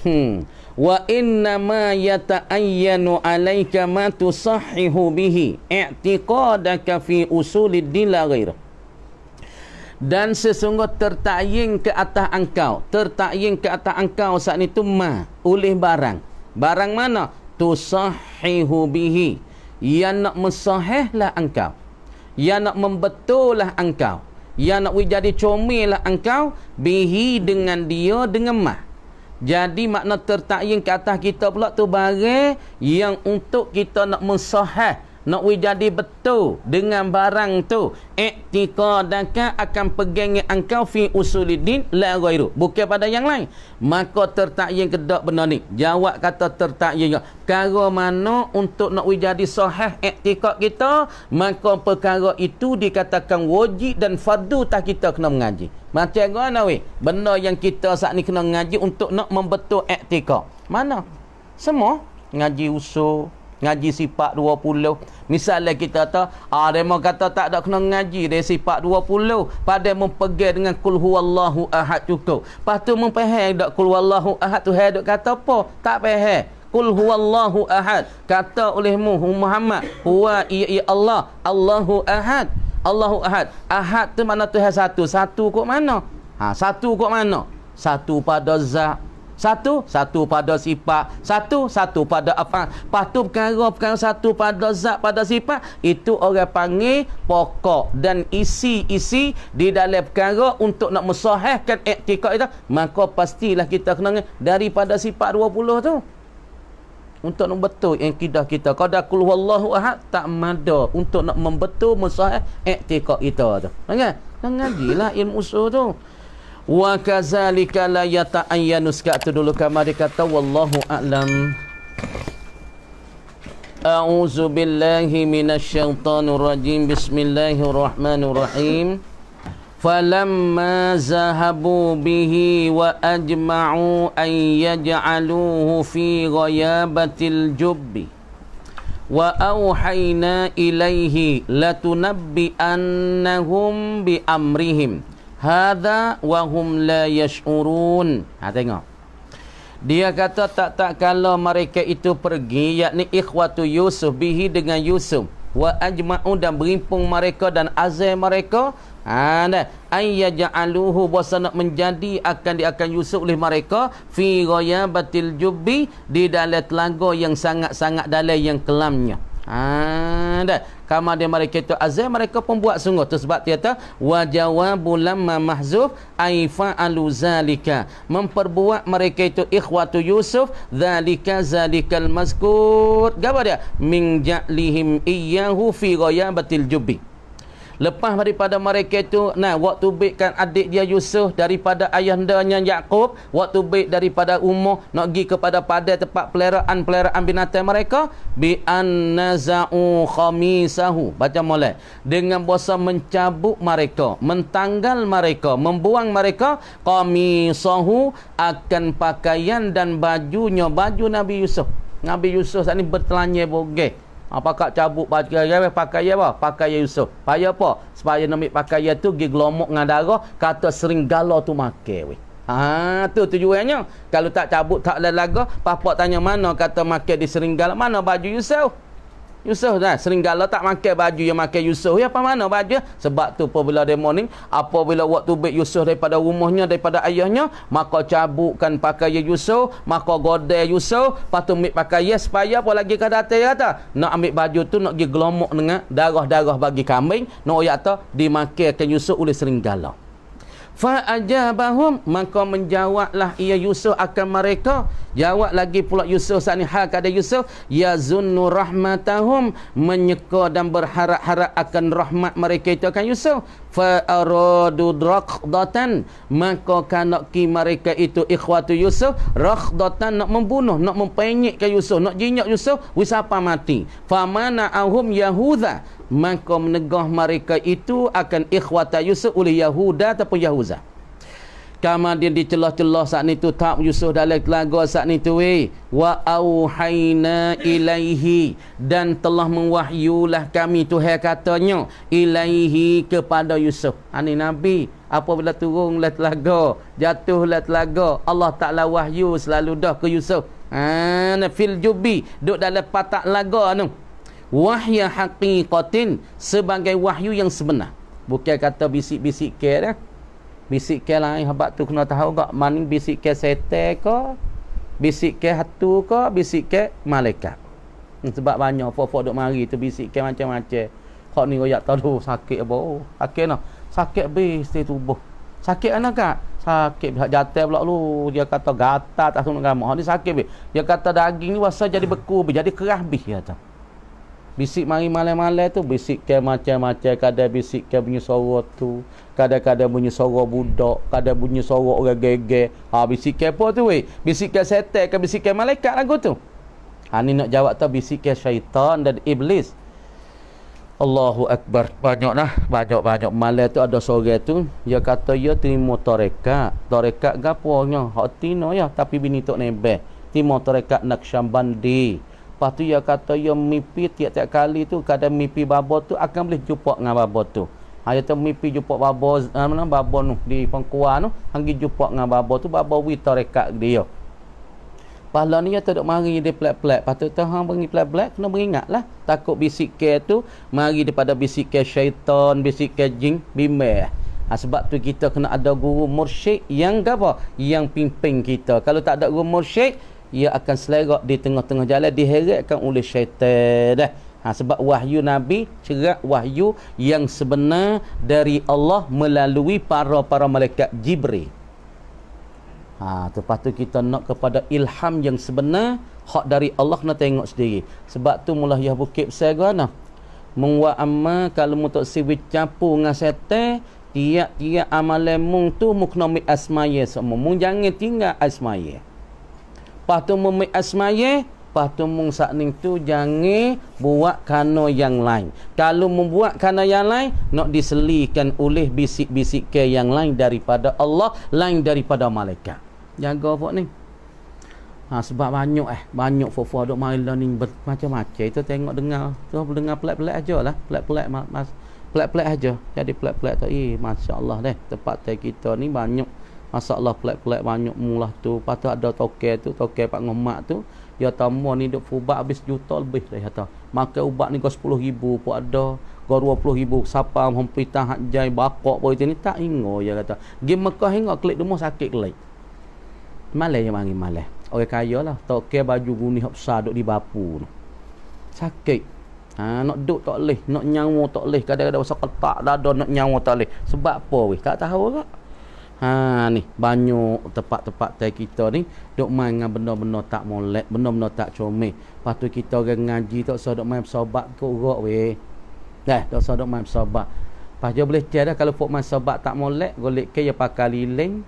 Hmm Wa innama yata'ayyanu alaika ma tusahihu bihi I'tiqadaka fi usulid dilagir dan sesungguh tertakying ke atas engkau tertakying ke atas engkau saat itu ma oleh barang barang mana tusahihu bihi yang nak lah engkau yang nak membetullah engkau yang nak jadi comillah engkau bihi dengan dia dengan mah jadi makna tertakyin ke atas kita pula tu barang yang untuk kita nak mensahih nak we jadi betul dengan barang tu i'tiqadaka akan pegang engkau fi usuluddin la ghairu bukan pada yang lain maka tertakyin kedak benda ni jawab kata tertakyin cara mana untuk nak we jadi sahih i'tiqad kita maka perkara itu dikatakan wajib dan fardu tak kita kena mengaji macam mana we benda yang kita saat ni kena mengaji untuk nak membetul i'tiqad mana semua ngaji usul ngaji sifat 20 misalnya kita kata ah demo kata tak ada kena ngaji dari sifat 20 pada mempegang dengan kul huwallahu ahad cukup patu mempahai dak kul wallahu ahad tu hak kata apa tak pahai Kul huwallahu ahad kata olehmu umm Muhammad huwa iya Allah Allahu ahad Allahu ahad ahad tu mana tu satu satu kok mana ha satu kok mana satu pada zat satu Satu pada sifat Satu Satu pada apa Lepas tu perkara, perkara Satu pada zat Pada sifat Itu orang panggil Pokok Dan isi-isi Di dalam perkara Untuk nak mesahihkan Iktikat kita Maka pastilah kita kena Daripada sifat 20 tu untuk nak betul iqidah kita kadah kul wallahu ahad tak mada untuk nak membetul mensahih iqtiqah kita tu kan kan ngajilah ilmu usul tu wa kazalika la yata'ayyanus ka dulu kama dia kata wallahu a'lam a'udzu billahi minasy rajim bismillahirrahmanirrahim falamma zahabu bihi wa ajma'u an yaj'aluhu fi ghayabatil jubbi wa auhayna ilayhi latunabbi annahum bi amrihim hadza wa hum la yash'urun ha tengok dia kata tak tak kalau mereka itu pergi yakni ikhwatu yusuf bihi dengan yusuf wa ajma'u dan berimpung mereka dan azam mereka ada ha, ayyaja'aluhu bosan nak menjadi akan di akan Yusuf oleh mereka fi ghayabatil jubbi di dalam telaga yang sangat-sangat dalam yang kelamnya ada. Kamu dia mereka itu azam mereka pun buat sungguh tu sebab dia kata wajawabul lamma mahzuf aifa aluzalika memperbuat mereka itu ikhwatu yusuf zalika zalikal maskur, gapo dia min ja'lihim iyyahu fi ghayabatil jubbi Lepas daripada mereka itu nah waktu baikkan adik dia Yusuf daripada ayah ayahndanya Yakub, waktu baik daripada umur nak pergi kepada pada tempat peleraan peleraan binatang mereka bi annazau khamisahu. Baca molek. Dengan bosan mencabut mereka, mentanggal mereka, membuang mereka qamisahu akan pakaian dan bajunya, baju Nabi Yusuf. Nabi Yusuf ini bertelanjang bogeh. Okay pakak cabut baju pakai pakai apa pakai Yusuf pakai apa supaya nemik pakai tu gi gelomok dengan darah kata seringgala tu makan weh ha tu tujuannya kalau tak cabut tak lelaga papak tanya mana kata makan di seringgala mana baju Yusuf Yusuf kan Seringgala tak pakai baju yang pakai Yusuf ya, Apa mana baju Sebab tu apabila dia morning Apabila waktu baik Yusuf daripada rumahnya Daripada ayahnya Maka cabutkan pakaian Yusuf Maka godai Yusuf Lepas tu ambil pakaian Supaya apa lagi ke datang ya, Nak ambil baju tu Nak pergi gelomok dengan Darah-darah bagi kambing Nak no, ya, ta, dimakai dimakilkan Yusuf oleh Seringgala Fa'ajabahum Maka menjawablah ia Yusuf akan mereka Jawab lagi pula Yusuf saat ini Hal kata Yusuf Ya zunnu rahmatahum Menyeka dan berharap-harap akan rahmat mereka itu akan Yusuf Fa'aradu rakhdatan Maka kanakki mereka itu ikhwatu Yusuf Rakhdatan nak membunuh Nak mempenyekkan Yusuf Nak jinyak Yusuf Wisapa mati Fa'mana'ahum Yahudha maka menegah mereka itu akan ikhwata Yusuf oleh Yahuda ataupun Yahuza kama dia dicelah-celah saat itu tak Yusuf dah dalam lagu saat itu we wa auhayna ilaihi dan telah mewahyulah kami tuhan katanya ilaihi kepada Yusuf ani ha, nabi Apa bila turun lah telaga jatuh lah telaga Allah taala wahyu selalu dah ke Yusuf ana ha, fil jubbi duk dalam patak laga anu wahya haqiqatin sebagai wahyu yang sebenar bukan kata bisik-bisik ke dah bisik ke lain habaq tu kena tahu gak mani bisik ke setan ke bisik ke hatu ke bisik ke malaikat hmm, sebab banyak fofok dok mari tu bisik ke macam-macam kok ni royak tahu sakit apa oh, sakit nah sakit be sakit tubuh sakit anak kak sakit hak jatuh pula lu dia kata gata tak sunung kamu ni sakit be dia kata daging ni wasa jadi beku be jadi kerah be dia kata Bisik mari malam-malam tu bisik ke macam-macam kadang bisik ke bunyi suara tu, kadang-kadang bunyi suara budak, kadang bunyi suara orang gegel. Ha bisik ke apa tu weh? Bisik ke setan ke bisik ke malaikat lagu tu? Ha ni nak jawab tau bisik ke syaitan dan iblis. Allahu akbar. Banyak nah, banyak-banyak malam tu ada sore tu, dia kata dia ya, terima tarekat. Tarekat gapo nya? Hak ya, tapi bini tok nebe. Timo tarekat nak syambandi. Lepas tu ia kata ia ya, mimpi tiap-tiap kali tu kadang mimpi babo tu akan boleh jumpa dengan babo tu. Ha dia tu mimpi jumpa babo eh, mana babo tu di pengkuah tu hanggi jumpa dengan babo tu babo wi tarekat dia. Pahala ni dia tak mari dia pelak-pelak. Patut tu hang bagi pelak-pelak kena mengingatlah. Takut bisik tu mari daripada bisik syaitan, bisik jin, bimbel. Ha, sebab tu kita kena ada guru mursyid yang apa? Yang pimpin kita. Kalau tak ada guru mursyid, ia akan selerak di tengah-tengah jalan diheretkan oleh syaitan dah. Eh, ha, sebab wahyu Nabi cerak wahyu yang sebenar dari Allah melalui para-para malaikat Jibril ha, lepas tu kita nak kepada ilham yang sebenar hak dari Allah nak tengok sendiri sebab tu mulah ya bukit segana menguat amal kalau mu tak siwi campur dengan setan tiap-tiap amalan mu tu mu kena asmaya semua mu jangan tinggal asmaya Lepas tu memik asmaye Lepas tu mung sakning tu Jangan buat kano yang lain Kalau membuat kano yang lain Nak diselikan oleh bisik-bisik ke yang lain Daripada Allah Lain daripada malaikat Jaga apa ni ha, Sebab banyak eh Banyak fufuah duk marilah ni Macam-macam Itu tengok dengar tu Dengar pelak-pelak aja lah Pelak-pelak mas Pelak-pelak aja Jadi pelak-pelak tu Eh Masya Allah deh Tempat kita ni banyak masalah pelik-pelik banyak mulah tu patu ada tokek tu tokek pak ngemak tu ya tamu ni duk fubat habis juta lebih dah kata ya makan ubat ni kau 10 ribu pun ada kau 20 ribu siapa hampir tahan jai bakok pun itu ni tak ingo ya kata game Mekah ingat klik demo sakit klik malah yang panggil malah orang kaya lah tokek baju guni hap besar duk di bapu no. sakit Ha, nak duk tak boleh, nak nyawa tak boleh Kadang-kadang pasal ketak dada nak nyawa tak boleh Sebab apa weh, tak tahu tak Ha ni banyak tempat-tempat tai kita ni dok main dengan benda-benda tak molek, benda-benda tak comel. Patu kita orang ngaji tak usah dok main bersabak ke urak we. Dah, tak usah dok main bersabak. Pas je boleh tiada kalau pok main sabak tak molek, golek ke ya pakai liling,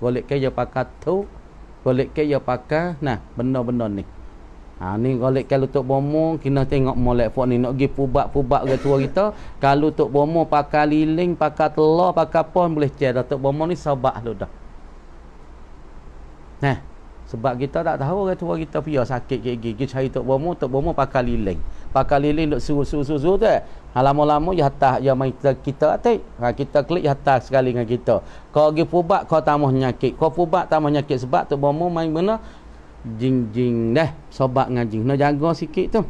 golek ke ya pakai tu, golek ke ya pakai nah benda-benda ni. Ha ni golek kalau tok bomo kena tengok molek fuk ni nak gi pubak-pubak ke tua kita. Kalau tok bomo pakai liling, pakai telo, pakai pon boleh cek dah tok bomo ni sabak lu dah. Nah, sebab kita tak tahu ke tua kita pia sakit gigi gigi cari tok bomo, tok bomo pakai liling. Pakai liling nak susu susu suru tu eh. Ha, lama-lama ya tak ya mai kita kita atik. Ha, kita klik ya tak sekali dengan kita. Kau gi pubak kau tambah nyakit. Kau pubak tambah nyakit sebab tok bomo main benar jing-jing dah sobat ngaji nak jaga sikit tu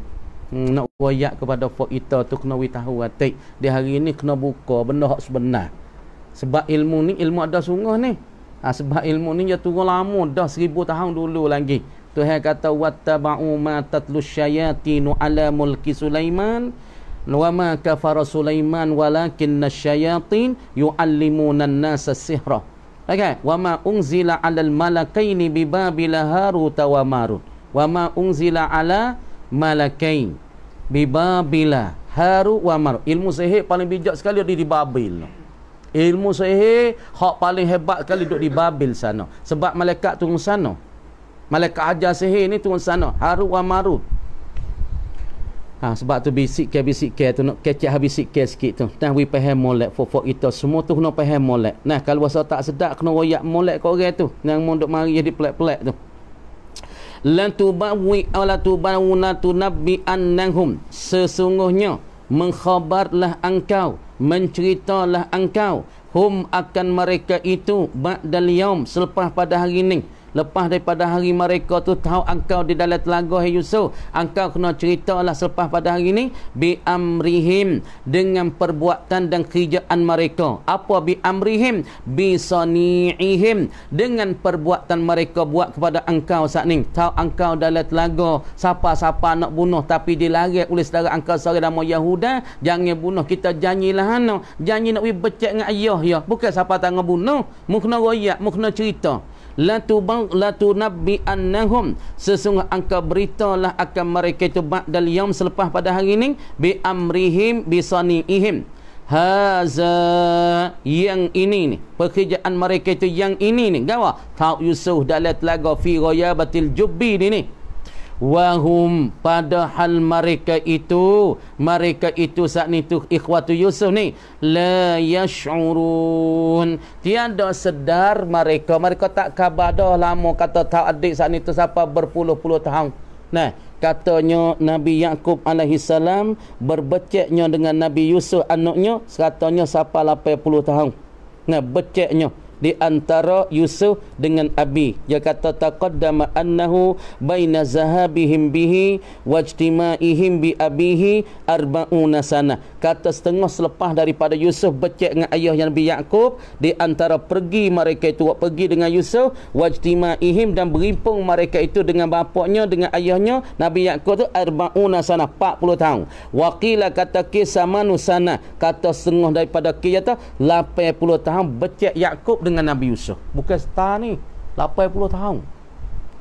hmm, nak wayak kepada fok kita tu kena we tahu atik di hari ni kena buka benda hak sebenar sebab ilmu ni ilmu ada sungguh ni ha, sebab ilmu ni dia turun lama dah seribu tahun dulu lagi Tu Tuhan kata wattaba'u ma tatlu syayatinu ala mulki Sulaiman wa ma kafara Sulaiman walakinna syayatin yu'allimuna an-nasa sihra Okay. Wama unzila alal malakaini bibabila harut wa marut. Wama unzila ala malakain bibabila harut wa marut. Ilmu sehe paling bijak sekali ada di Babil. Ilmu sehe hak paling hebat sekali duduk di Babil sana. Sebab malaikat turun sana. Malaikat ajar sehe ni turun sana. Harut wa marut. Ha, sebab tu bisik ke bisik ke tu nak kecek habis bisik ke sikit tu. Nah we paham molek for for itu semua tu kena paham molek. Nah kalau saya tak sedap kena royak molek kau orang tu. Yang mondok mari jadi pelak-pelak tu. Lan tu bawi ala tu bawuna tu nabi annahum sesungguhnya mengkhabarlah engkau menceritalah engkau hum akan mereka itu ba'dal yaum selepas pada hari ini Lepas daripada hari mereka tu tahu engkau di dalam telaga hai Yusuf, engkau kena ceritalah selepas pada hari ini. bi amrihim dengan perbuatan dan kerjaan mereka. Apa bi amrihim? Bi sani'ihim dengan perbuatan mereka buat kepada engkau saat ini. Tahu engkau dalam telaga siapa-siapa nak bunuh tapi dilarang oleh saudara engkau saudara nama Yahuda, jangan bunuh kita janji lah, ana. Janji nak we becek dengan ayah ya. Bukan siapa tak nak bunuh, mu kena royak, mu cerita latubang latunabbi annahum sesungguh engkau beritalah akan mereka itu ba'dal yaum selepas pada hari ini bi amrihim bi saniihim haza yang ini ni pekerjaan mereka itu yang ini ni gawa ta yusuf dalat lagu fi ghayabatil jubbi ni ni Wahum padahal mereka itu Mereka itu saat ni tu ikhwatu Yusuf ni La yash'urun Tiada sedar mereka Mereka tak khabar dah lama Kata tak adik saat ni tu siapa berpuluh-puluh tahun Nah Katanya Nabi Yaakob AS berbeceknya dengan Nabi Yusuf anaknya Katanya siapa puluh tahun Nah beceknya di antara Yusuf dengan Abi dia kata taqaddama annahu baina zahabihim bihi wajtima'ihim bi abihi arba'una sana kata setengah selepas daripada Yusuf becek dengan ayah yang Nabi Yaakob di antara pergi mereka itu pergi dengan Yusuf wajtima'ihim dan berimpung mereka itu dengan bapaknya dengan ayahnya Nabi Yaakob itu arba'una sana 40 tahun waqila kata kisah manusana. kata setengah daripada kisah 80 tahun becek Yaakob dengan Nabi Yusuf Bukan setah ni 80 tahun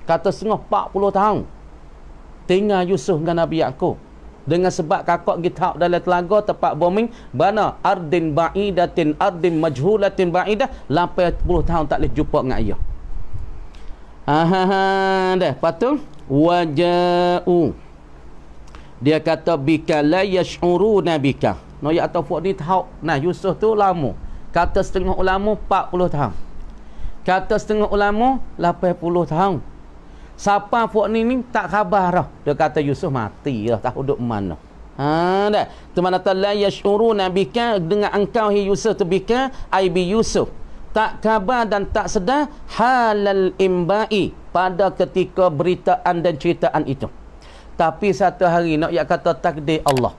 Kata setengah 40 tahun tengah Yusuf dengan Nabi Yaakob Dengan sebab kakak kita dalam telaga tempat bombing Bana ardin ba'idatin ardin majhulatin ba'idah 80 tahun tak boleh jumpa dengan ayah Ahaha deh patung waja'u dia kata bika la yash'uruna bika no ya atau fuk ni tahu nah yusuf tu lama Kata setengah ulama 40 tahun. Kata setengah ulama 80 tahun. Siapa puak ni ni tak khabar dah. Dia kata Yusuf mati lah tak duduk mana. Ha dah. Tumana tala Nabi nabika dengan engkau hi Yusuf tabika ai bi Yusuf. Tak khabar dan tak sedar halal imba'i pada ketika beritaan dan ceritaan itu. Tapi satu hari nak yak kata takdir Allah.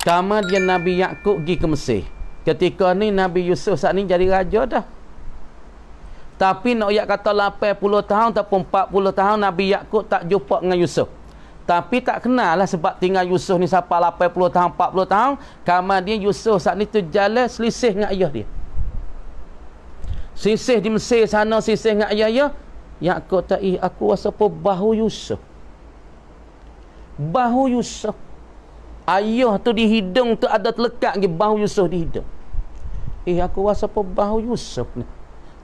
Kama dia Nabi Yakub pergi ke Mesir. Ketika ni Nabi Yusuf saat ni jadi raja dah. Tapi nak yak kata 80 tahun ataupun 40 tahun Nabi Yakub tak jumpa dengan Yusuf. Tapi tak kenal lah sebab tinggal Yusuf ni sampai 80 tahun, 40 tahun. Kamal dia Yusuf saat ni tu selisih dengan ayah dia. Selisih di Mesir sana, selisih dengan ayah dia. Yakub tak ih, aku rasa pun bahu Yusuf. Bahu Yusuf. Ayah tu di hidung tu ada terlekat lagi bahu Yusuf di hidung. Eh aku rasa apa bahu Yusuf ni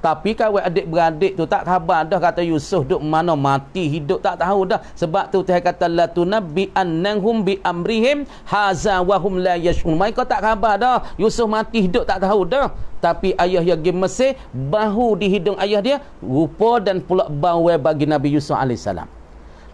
Tapi kawan kan adik-beradik tu tak khabar dah Kata Yusuf duk mana mati hidup tak tahu dah Sebab tu Tuhan kata Latuna bi'annanhum bi'amrihim Haza wahum la yashun Mereka tak khabar dah Yusuf mati hidup tak tahu dah Tapi ayah yang pergi Mesir Bahu di hidung ayah dia Rupa dan pula bawa bagi Nabi Yusuf AS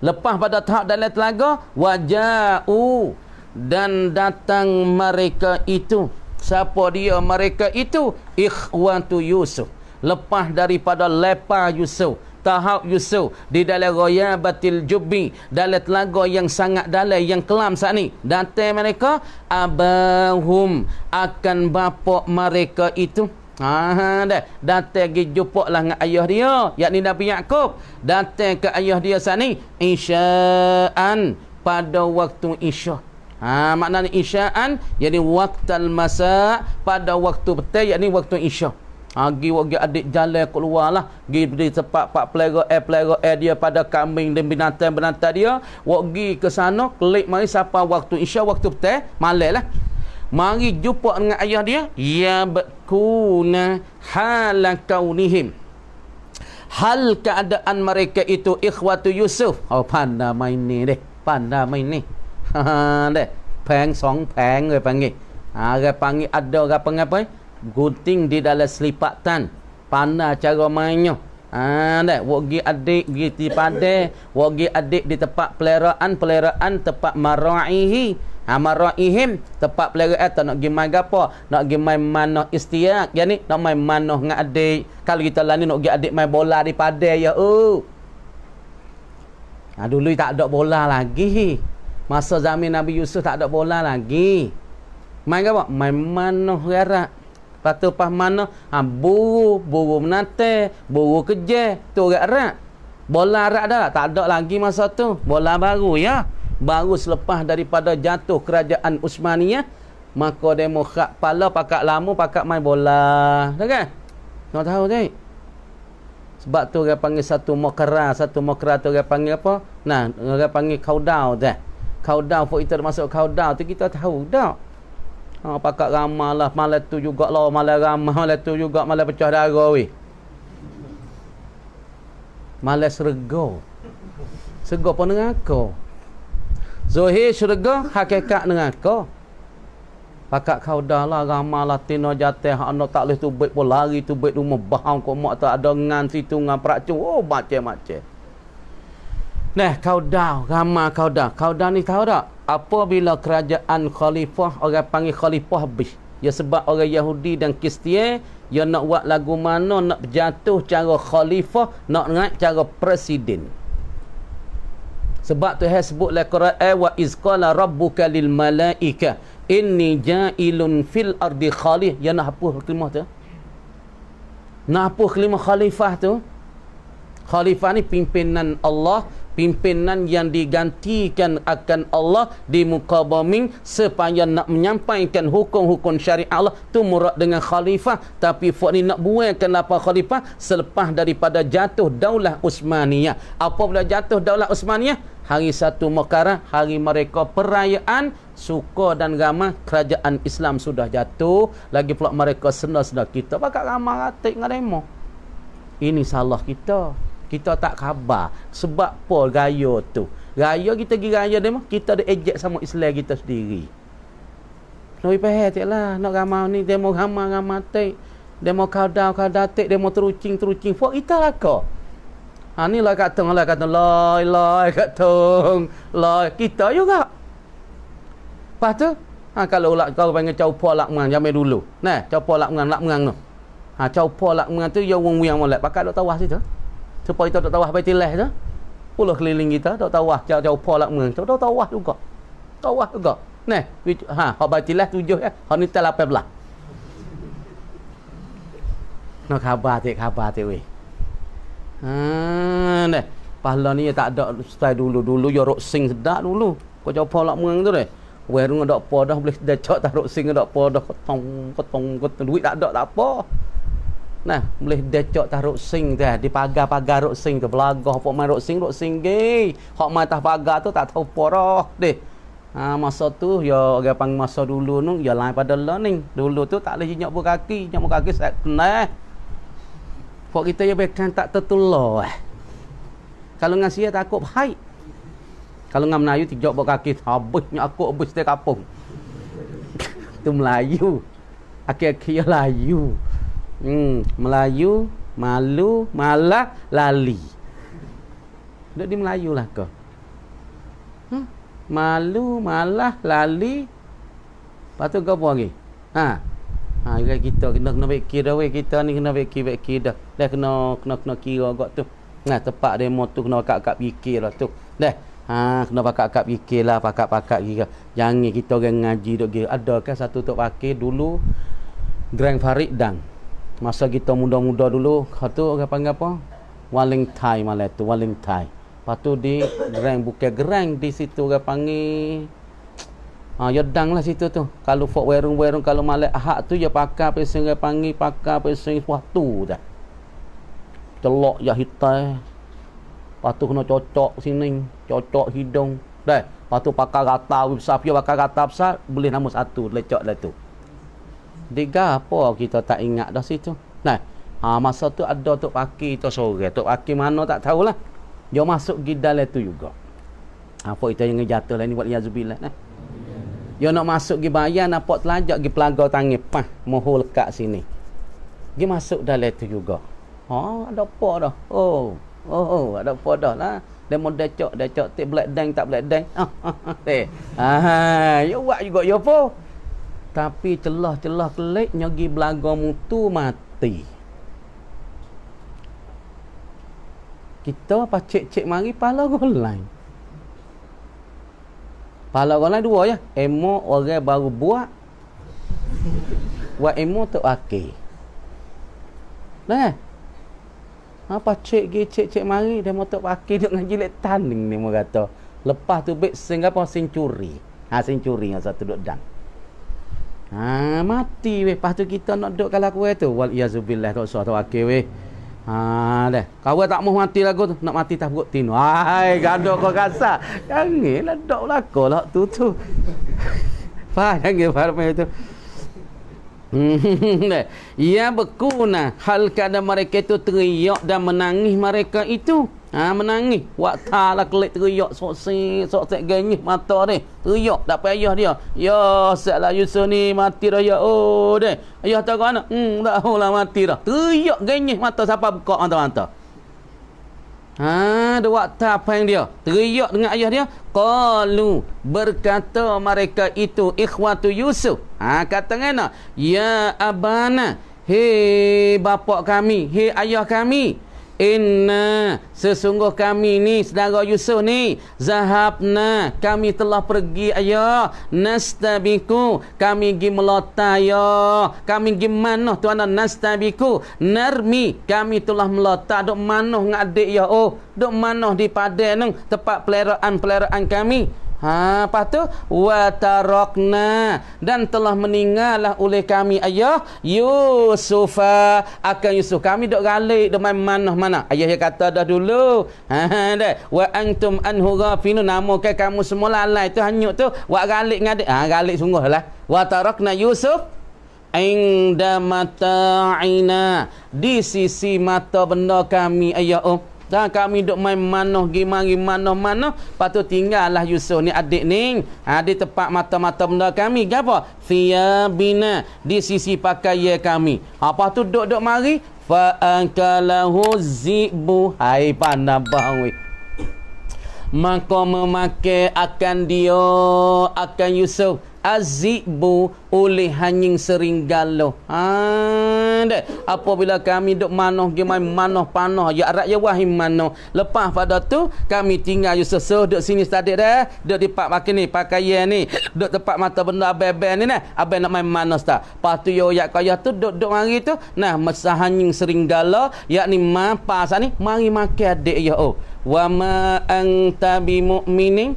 Lepas pada tahap dalam telaga Wajau Dan datang mereka itu siapa dia mereka itu ikhwatu Yusuf lepas daripada lepar Yusuf tahap Yusuf di dalam Batil jubbi dalam telaga yang sangat dalam yang kelam saat ni datang mereka abahum akan bapak mereka itu Ah dah datang gi jumpalah dengan ayah dia yakni Nabi Yaqub datang ke ayah dia sat ni isyaan pada waktu isyak Ha, maknanya isyaan Jadi waktal masa Pada waktu petai Yang ni waktu isya Pergi ha, pergi adik jalan keluar lah Pergi di tempat pak pelera Air pelera air dia pada kambing Dan binatang-binatang dia Pergi ke sana Klik mari siapa waktu isya Waktu petai Malik lah Mari jumpa dengan ayah dia Ya bekuna halakaunihim Hal keadaan mereka itu Ikhwatu Yusuf Oh pandai main ni deh Pandai main ni deh peng song peng gue panggil ah ha, gue panggil ada gue panggil apa gunting di dalam selipatan pandai cara mainnya ah ha, deh wogi adik gitu pandai wogi adik di tempat peleraan peleraan tempat maraihi Amara ha, ihim tepat pelera eta nak gi main gapo nak gi main mano istiak ya ni nak main mano ngak adik kalau kita lani nak gi adik main bola di padai ya oh uh. dulu tak ada bola lagi Masa zaman Nabi Yusuf tak ada bola lagi. Main apa? Main mana garak. Lepas tu pas mana? Ha, buru, buru menate, buru keje, tu garak. Bola arak dah tak ada lagi masa tu. Bola baru ya. Baru selepas daripada jatuh kerajaan Usmaniyah, maka demo khak pala pakak lama pakak main bola. Tak kan? Nak tahu tak? Sebab tu dia panggil satu mokra, satu mokra tu dia panggil apa? Nah, dia panggil kaudau dah. Kaudah for kita masuk kaudah tu kita tahu dah. Ha pakak ramalah malam tu juga lah malam ramah malam tu juga malam pecah darah weh. Malam serga. Serga pun dengan aku. Zohir syurga hakikat dengan aku. Pakak kau dah lah ramah lah tina jatih Anda tak boleh tu baik pun lari tu baik rumah Bahan kau mak tak ada dengan situ ngan peracun Oh macam-macam Nah, kau dah ramai kau dah. Kau dah ni tahu tak? Apabila kerajaan khalifah orang panggil khalifah bih. Ya sebab orang Yahudi dan Kristian ya nak buat lagu mana nak jatuh cara khalifah, nak naik cara presiden. Sebab tu sebut dalam Quran eh, wa iz qala rabbuka lil malaika inni ja'ilun fil ardi khalif ya nak hapus kelimah tu. Nak hapus kelimah khalifah tu. Khalifah ni pimpinan Allah pimpinan yang digantikan akan Allah di muka bumi sepanjang nak menyampaikan hukum-hukum syariat Allah tu murad dengan khalifah tapi fuad ni nak buangkan apa khalifah selepas daripada jatuh daulah Apa bila jatuh daulah Usmaniyah hari satu mekarah hari mereka perayaan suka dan ramah kerajaan Islam sudah jatuh lagi pula mereka senar-senar kita pakai ramah ratik dengan demo ini salah kita kita tak khabar Sebab apa raya tu Raya kita pergi raya dia Kita ada ejek sama Islam kita sendiri Lebih pahit tak lah Nak ramah ni Dia mau ramah-ramah tak Dia mau kadar-kadar tak Dia mau terucing-terucing Fok kita lah kau Ha ni lah kat tong lah kat tong Loi loi kat tong Loi kita juga Lepas tu ha, Kalau lak, kau panggil caupa lak mengang Jamai dulu Nah caupa lak mengang lak mengang tu Ha caupa lak mengang tu Ya wong wong yang Pakai Pakat tak tahu situ Cepat kita tak tawah baitul lah tu. Puluh keliling kita tak tawah jauh-jauh pa lak mengang. Tak tawah juga. Tawah juga. Neh, ha, hak baitul lah tujuh ya. Hak ni tak apa Nak khabar tik khabar tik weh. Ha, neh. Pahala ni ya tak ada style dulu-dulu ya rok sing sedak dulu. Kau jauh pa lak mengang tu deh. weh, rung ada apa dah boleh dah tak rok sing ada apa dah kotong kotong kotong duit tak ada tak apa. Nah, boleh decok tah rok sing tu eh. di pagar-pagar rok sing tu belagah apa main rok sing rok sing ge. Hak mai pagar tu tak tahu porok deh. Ha, masa tu ya orang pang masa dulu nu ya lain pada learning. Dulu tu tak leh nyok kaki, nyok kaki sat kenah. Eh. Pok kita ya bekan tak tertular eh. Kalau ngasih ya takut hai. Kalau ngam nayu tijok bok kaki habis nyok aku habis te kampung. tu Melayu. Akhir-akhir ya Melayu. -akhir Hmm, Melayu, malu, malah, lali. Duduk di Melayu lah kau. Hmm? Malu, malah, lali. Lepas tu kau pun lagi. Ha? Ha, juga kita kena kena fikir dah weh kita ni kena fikir fikir dah. Dah kena kena kena kira gak tu. Nah, tepat demo tu kena kakak-kakak fikir lah tu. Dah. Ha, kena pakak-pakak fikir lah, pakak-pakak kira. Jangan kita orang ngaji duk kira. Adakah satu tu pakai dulu Grand Farid Dang? masa kita muda-muda dulu satu orang panggil apa waling thai malah tu waling thai patu di gerang bukan gerang di situ orang panggil Ah, ya dang lah situ tu kalau fok werung-werung kalau malek hak tu ya pakai pakar pesing dia panggil pakar pesing suatu dah celok ya hitai patu kena cocok sini cocok hidung dah patu pakar rata wibsafio pakar rata besar boleh nama satu lecok dah tu Tiga apa kita tak ingat dah situ. Nah, ha, masa tu ada Tok Pakir tu sore. Tok Pakir mana tak tahulah. Dia masuk gidal itu juga. Ha, apa itu yang jatuh lah ni buat Yazubillah. Nah. Dia nak masuk ke bayan, nampak telajak ke pelaga tangan. Pah, mohol kat sini. Dia masuk dalam itu juga. Oh, ada apa dah? Oh, oh, oh ada apa dah lah. Dia mau decok, decok. Tak boleh deng, tak black dang. Ah, ah, ah. Eh. Ah, ha, ya buat juga, ya apa? tapi celah-celah kelik nyagi belaga mutu mati kita apa cek-cek mari pala golain pala lain dua ya emo orang baru buat wa emo tu akai nah kan? apa cek ge cek cek mari dia mau tak pakai dia ngaji lek tanding ni mau kata lepas tu bek sing apa sing curi ha sing curi satu duk dang Ha mati weh pastu kita nak duduk kalau kuat tu wal yazubillah tak usah tawakal weh. Ha dah. Kau tak mau mati lagu tu nak mati tak buruk tin. Hai gado kau rasa. Janganlah dok lagu lah tu tu. Fah jangan farma itu. ya berkuna Hal kadang mereka itu teriak dan menangis mereka itu Ha menangis waktu lah kelik teriak sok sik sok sik genyih mata ni teriak tak payah dia ya setlah Yusuf ni mati dah ya oh deh ayah tak kena hmm tak oh lah mati dah teriak genyih mata siapa buka mata-mata Ha ada waktu apa yang dia teriak dengan ayah dia qalu berkata mereka itu ikhwatu Yusuf ha kata ngena ya abana hei bapak kami hei ayah kami Inna sesungguh kami ni saudara Yusuf ni zahabna kami telah pergi ayo ya. nastabiku kami gi melata ayo ya. kami gi mano tuan nastabiku narmi kami telah melata dok mano ngadik ya oh dok mano di padang tempat peleraan-peleraan kami Ha, apa tu? Watarokna dan telah meninggallah oleh kami ayah Yusufa akan Yusuf kami dok galik main mana-mana. Ayah yang kata dah dulu. Ha, ha dah. Wa antum anhu ghafinu nama ke kamu semua lalai tu hanyut tu. Ha, Wa galik ah Ha galik lah Watarokna Yusuf mata ina di sisi mata benda kami ayah om Oh. Dan kami duk main mana, gi mari mana. mana patu tinggallah Yusuf ni adik ni ha di tempat mata-mata benda kami gapo bina di sisi pakaian kami apa tu duk-duk mari fa ankalahu zibu hai panabang we maka memakai akan dia akan Yusuf azibu oleh hanying seringgalo. Ha, de. Apabila kami duk manoh gimai manoh panoh ya rak ya wahim manoh. Lepas pada tu kami tinggal ya sesuh duk sini tadi dah, duk di pak makin ni pakaian ni, duk tempat mata benda abai-abai ni nah, abai nak main manoh sta. Pastu yo ya kaya tu duk duk mari tu, nah mesah hanying seringgalo yakni mapa sa ni mari makan adik ya oh. Wa ma anta bimumin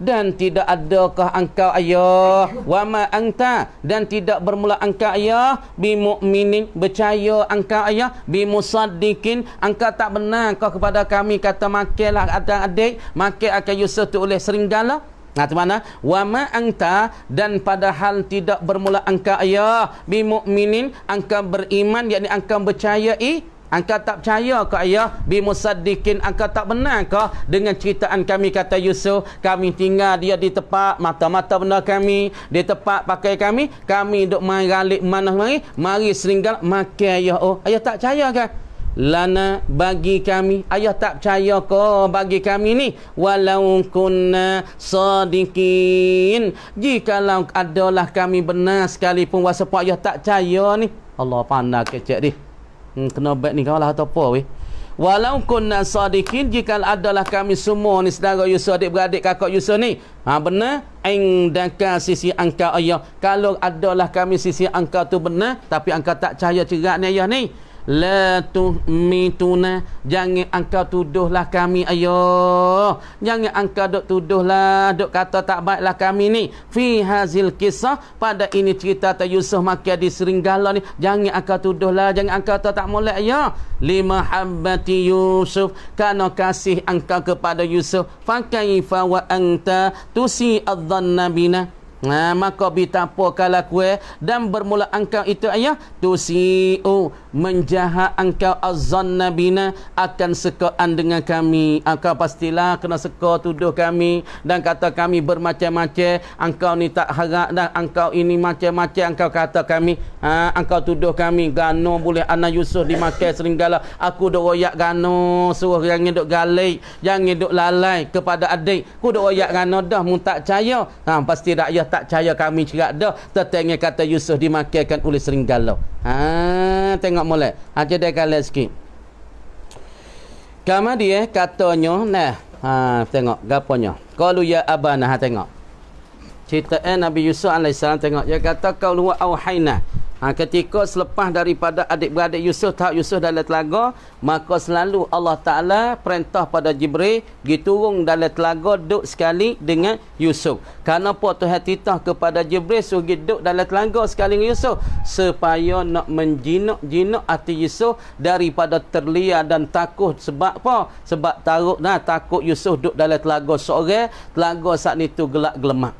dan tidak adakah engkau ayah wama anta dan tidak bermula engkau ayah bimukminin percaya engkau ayah bimusaddiqin engkau tak benar kau kepada kami kata makilah adik-adik makil akan Yusuf tu oleh serigala Nah, mana? Wama angta dan padahal tidak bermula angka ayah bimukminin angka beriman yakni angka percayai Engkau tak percaya ke ayah bi musaddikin engkau tak benar ke dengan ceritaan kami kata Yusuf kami tinggal dia di tempat mata-mata benda kami di tempat pakai kami kami duk meralik mana mari mari seringgal makan ayah oh ayah tak percaya ke lana bagi kami ayah tak percaya ke bagi kami ni walau kunna jika jikalau adalah kami benar sekalipun wasapa ayah tak percaya ni Allah pandai kecek dia hmm, kena baik ni kalah atau apa weh walau kunna sadikin jika adalah kami semua ni saudara Yusuf adik-beradik kakak Yusuf ni ha benar indaka sisi angka ayah kalau adalah kami sisi angka tu benar tapi angka tak cahaya cerak ni ayah ni La tuhmituna Jangan engkau tuduhlah kami ayuh Jangan engkau dok tuduhlah dok kata tak baiklah kami ni Fi hazil kisah Pada ini cerita Tuan Yusuf makin di Seringgala ni Jangan engkau tuduhlah Jangan engkau kata tak mulai ya. Lima habati Yusuf Kana kasih engkau kepada Yusuf Fakaifa wa anta Tusi adhan nabina Nah, ha, maka bitapa kalah kue Dan bermula engkau itu ayah tu Tusi'u menjaha engkau azan nabina akan sekaan dengan kami engkau pastilah kena seka tuduh kami dan kata kami bermacam-macam engkau ni tak harap dah engkau ini macam-macam engkau kata kami ha, engkau tuduh kami gano boleh anak Yusuf dimakai seringgalah aku dok royak gano suruh jangan dok galai yang dok lalai kepada adik aku dok royak gano dah mu tak caya ha, pasti rakyat tak caya kami cerak dah tetengah kata Yusuf dimakaikan oleh seringgala ha, tengok mula aja dekala sikit kama dia katanya nah ha tengok gaponyo qalu ya abana ha tengok cerita eh, nabi yusuf alaihi tengok dia kata qaulu wa auhaina Ha, ketika selepas daripada adik-beradik Yusuf tahu Yusuf dalam telaga maka selalu Allah Ta'ala perintah pada Jibril pergi turun dalam telaga duduk sekali dengan Yusuf kenapa hati titah kepada Jibril suruh duduk dalam telaga sekali dengan Yusuf supaya nak menjinak-jinak hati Yusuf daripada terliar dan takut sebab apa? sebab takut, nah, takut Yusuf duduk dalam telaga seorang telaga saat itu gelap-gelemak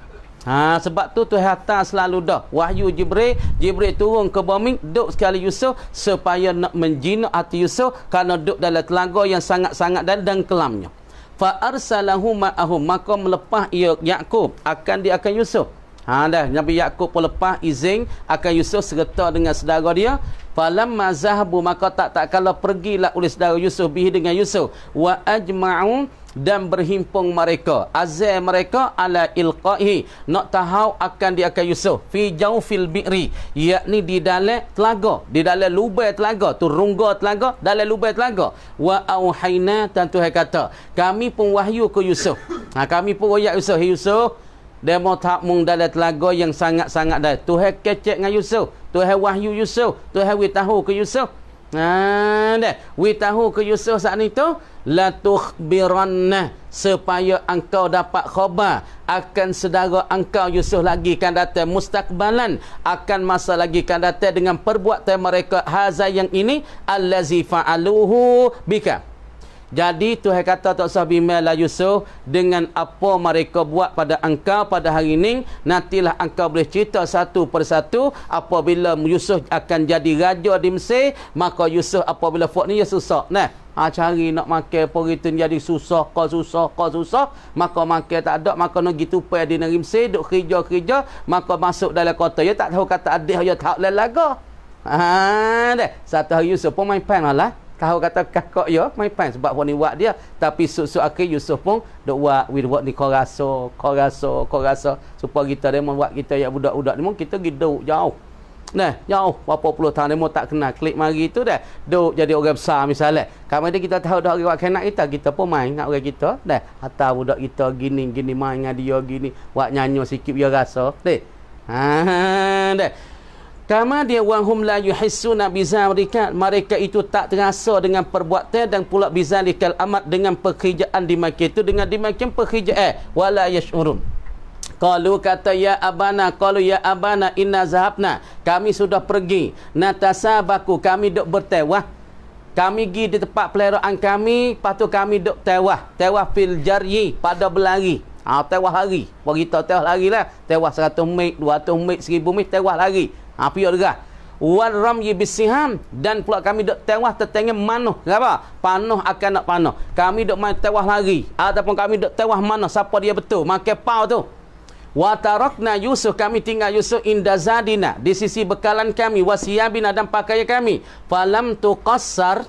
Ha, sebab tu Tuhan Atas selalu dah Wahyu Jibril Jibril turun ke bumi Duk sekali Yusuf Supaya nak menjinak hati Yusuf Kerana duk dalam telaga yang sangat-sangat dan, dan kelamnya Fa arsalahu ma'ahum Maka melepah ia Yaakob Akan dia akan Yusuf ha, dah. Nabi Yaakob pun lepah izin Akan Yusuf serta dengan saudara dia Falam mazahbu Maka tak tak kalau pergilah oleh saudara Yusuf Bih dengan Yusuf Wa ajma'um dan berhimpung mereka azal mereka ala ilqahi nak tahu akan dia akan Yusuf fi jawfil bi'ri yakni di dalam telaga di dalam lubang telaga tu rungga telaga dalam lubang telaga wa auhayna dan Tuhan kata kami pun wahyu ke Yusuf ha, kami pun wahyu Yusuf hey Yusuf demo tak mung dalam telaga yang sangat-sangat dah Tuhan kecek dengan Yusuf Tuhan wahyu Yusuf Tuhan beritahu ke Yusuf Ha, We tahu ke Yusuf saat itu Latukhbiranna Supaya engkau dapat khobar Akan sedara engkau Yusuf lagi kan datang Mustaqbalan Akan masa lagi kan datang Dengan perbuatan mereka Hazai yang ini Allazi fa'aluhu bika jadi Tuhan kata tak usah bimel la Yusuf dengan apa mereka buat pada engkau pada hari ini nantilah engkau boleh cerita satu persatu apabila Yusuf akan jadi raja di Mesir maka Yusuf apabila fuk ni ya susah nah ha, cari nak makan pergi tu jadi susah ke susah ke susah maka makan tak ada maka nak gitu pergi di negeri Mesir duk kerja-kerja maka masuk dalam kota ya tak tahu kata adik ya tak lelaga ha deh satu hari Yusuf pun main panlah ha? Lah. Tahu kata kakak ya, main pan sebab pun ni buat dia. Tapi susu aki Yusuf pun duk buat, we buat ni kau rasa, kau rasa, kau rasa. Supaya kita dia buat kita yang budak-budak ni pun kita pergi duk jauh. Nah, jauh berapa puluh tahun dia tak kenal. Klik mari tu dah. Duk jadi orang besar misalnya. Kamu dia kita tahu dah orang buat kenal kita, kita pun main dengan orang kita. Dah, atau budak kita gini, gini main dengan dia gini. Buat nyanyi sikit dia rasa. Dek. Ha, ha, ha dek. Kama dia wahum la yuhissuna bizarika mereka itu tak terasa dengan perbuatan dan pula bizalikal amat dengan pekerjaan di makin itu dengan di Makkah pekerjaan eh, wala yashurun Kalau kata ya abana kalau ya abana inna zahabna kami sudah pergi natasabaku kami dok bertewah kami gi di tempat peleraan kami patu kami dok tewah tewah fil jari pada berlari ha, tewah lari berita tewah lari lah tewah 100 mik 200 mik 1000 mik tewah lari api ha, juga wal ramyi bisiham dan pula kami dok tewah tertengah manuh apa panuh akan nak panuh kami dok main tewah lagi. ataupun kami dok tewah mana siapa dia betul Makai pau tu wa tarakna yusuf kami tinggal yusuf indazadina di sisi bekalan kami wasiyabina dan pakaian kami falam tuqassar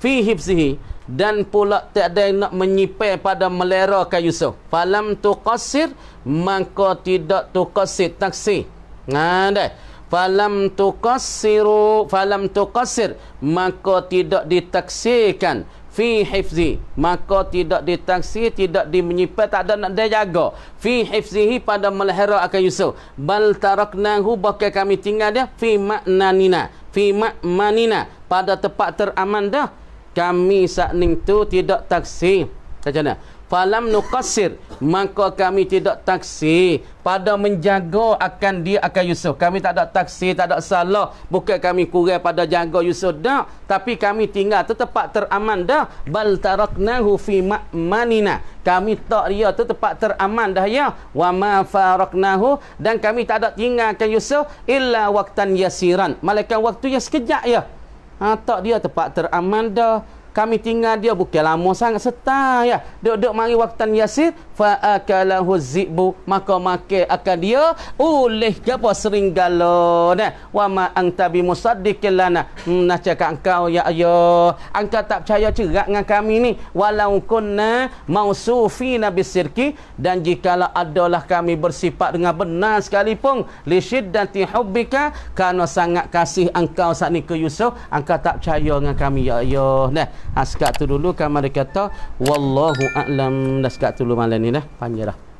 fi hifzihi dan pula tak ada yang nak menyipai pada melera Yusuf. Falam tu qasir, maka tidak tu qasir, taksir. Nah, ha, dah falam tuqassiru falam tuqassir maka tidak ditaksirkan fi hifzi maka tidak ditaksir tidak menyimpan tak ada nak dia jaga fi hifzihi pada melahara akan Yusuf bal taraknahu bahkan kami tinggal dia fi maknanina fi ma'manina pada tempat teraman dah kami saat tu tidak taksir macam mana falam nuqassir maka kami tidak taksi pada menjaga akan dia akan Yusuf kami tak ada taksi tak ada salah bukan kami kurang pada jaga Yusuf dah tapi kami tinggal tu tempat teraman dah bal taraknahu fi manina kami tak dia tu tempat teraman dah ya wa ma faraknahu dan kami tak ada tinggalkan Yusuf illa waqtan yasiran malaikat waktu yang sekejap ya ha, tak dia tempat teraman dah kami tinggal dia bukan lama sangat setah ya duduk mari waktu yasir fa akalahu zibu maka make akan dia oleh gapo seringgalo nah ya. wa ma anta bi musaddiqil lana hmm, nah cakap engkau ya ayo engkau tak percaya cerak dengan kami ni walau kunna nabi bisirki dan jikalau adalah kami bersifat dengan benar sekalipun li syiddati hubbika karena sangat kasih engkau saat ni ke Yusuf engkau tak percaya dengan kami ya ayo nah Ha, ah, sekat tu dulu kan mereka kata Wallahu a'lam Dah sekat tu dulu malam ni dah Panjang dah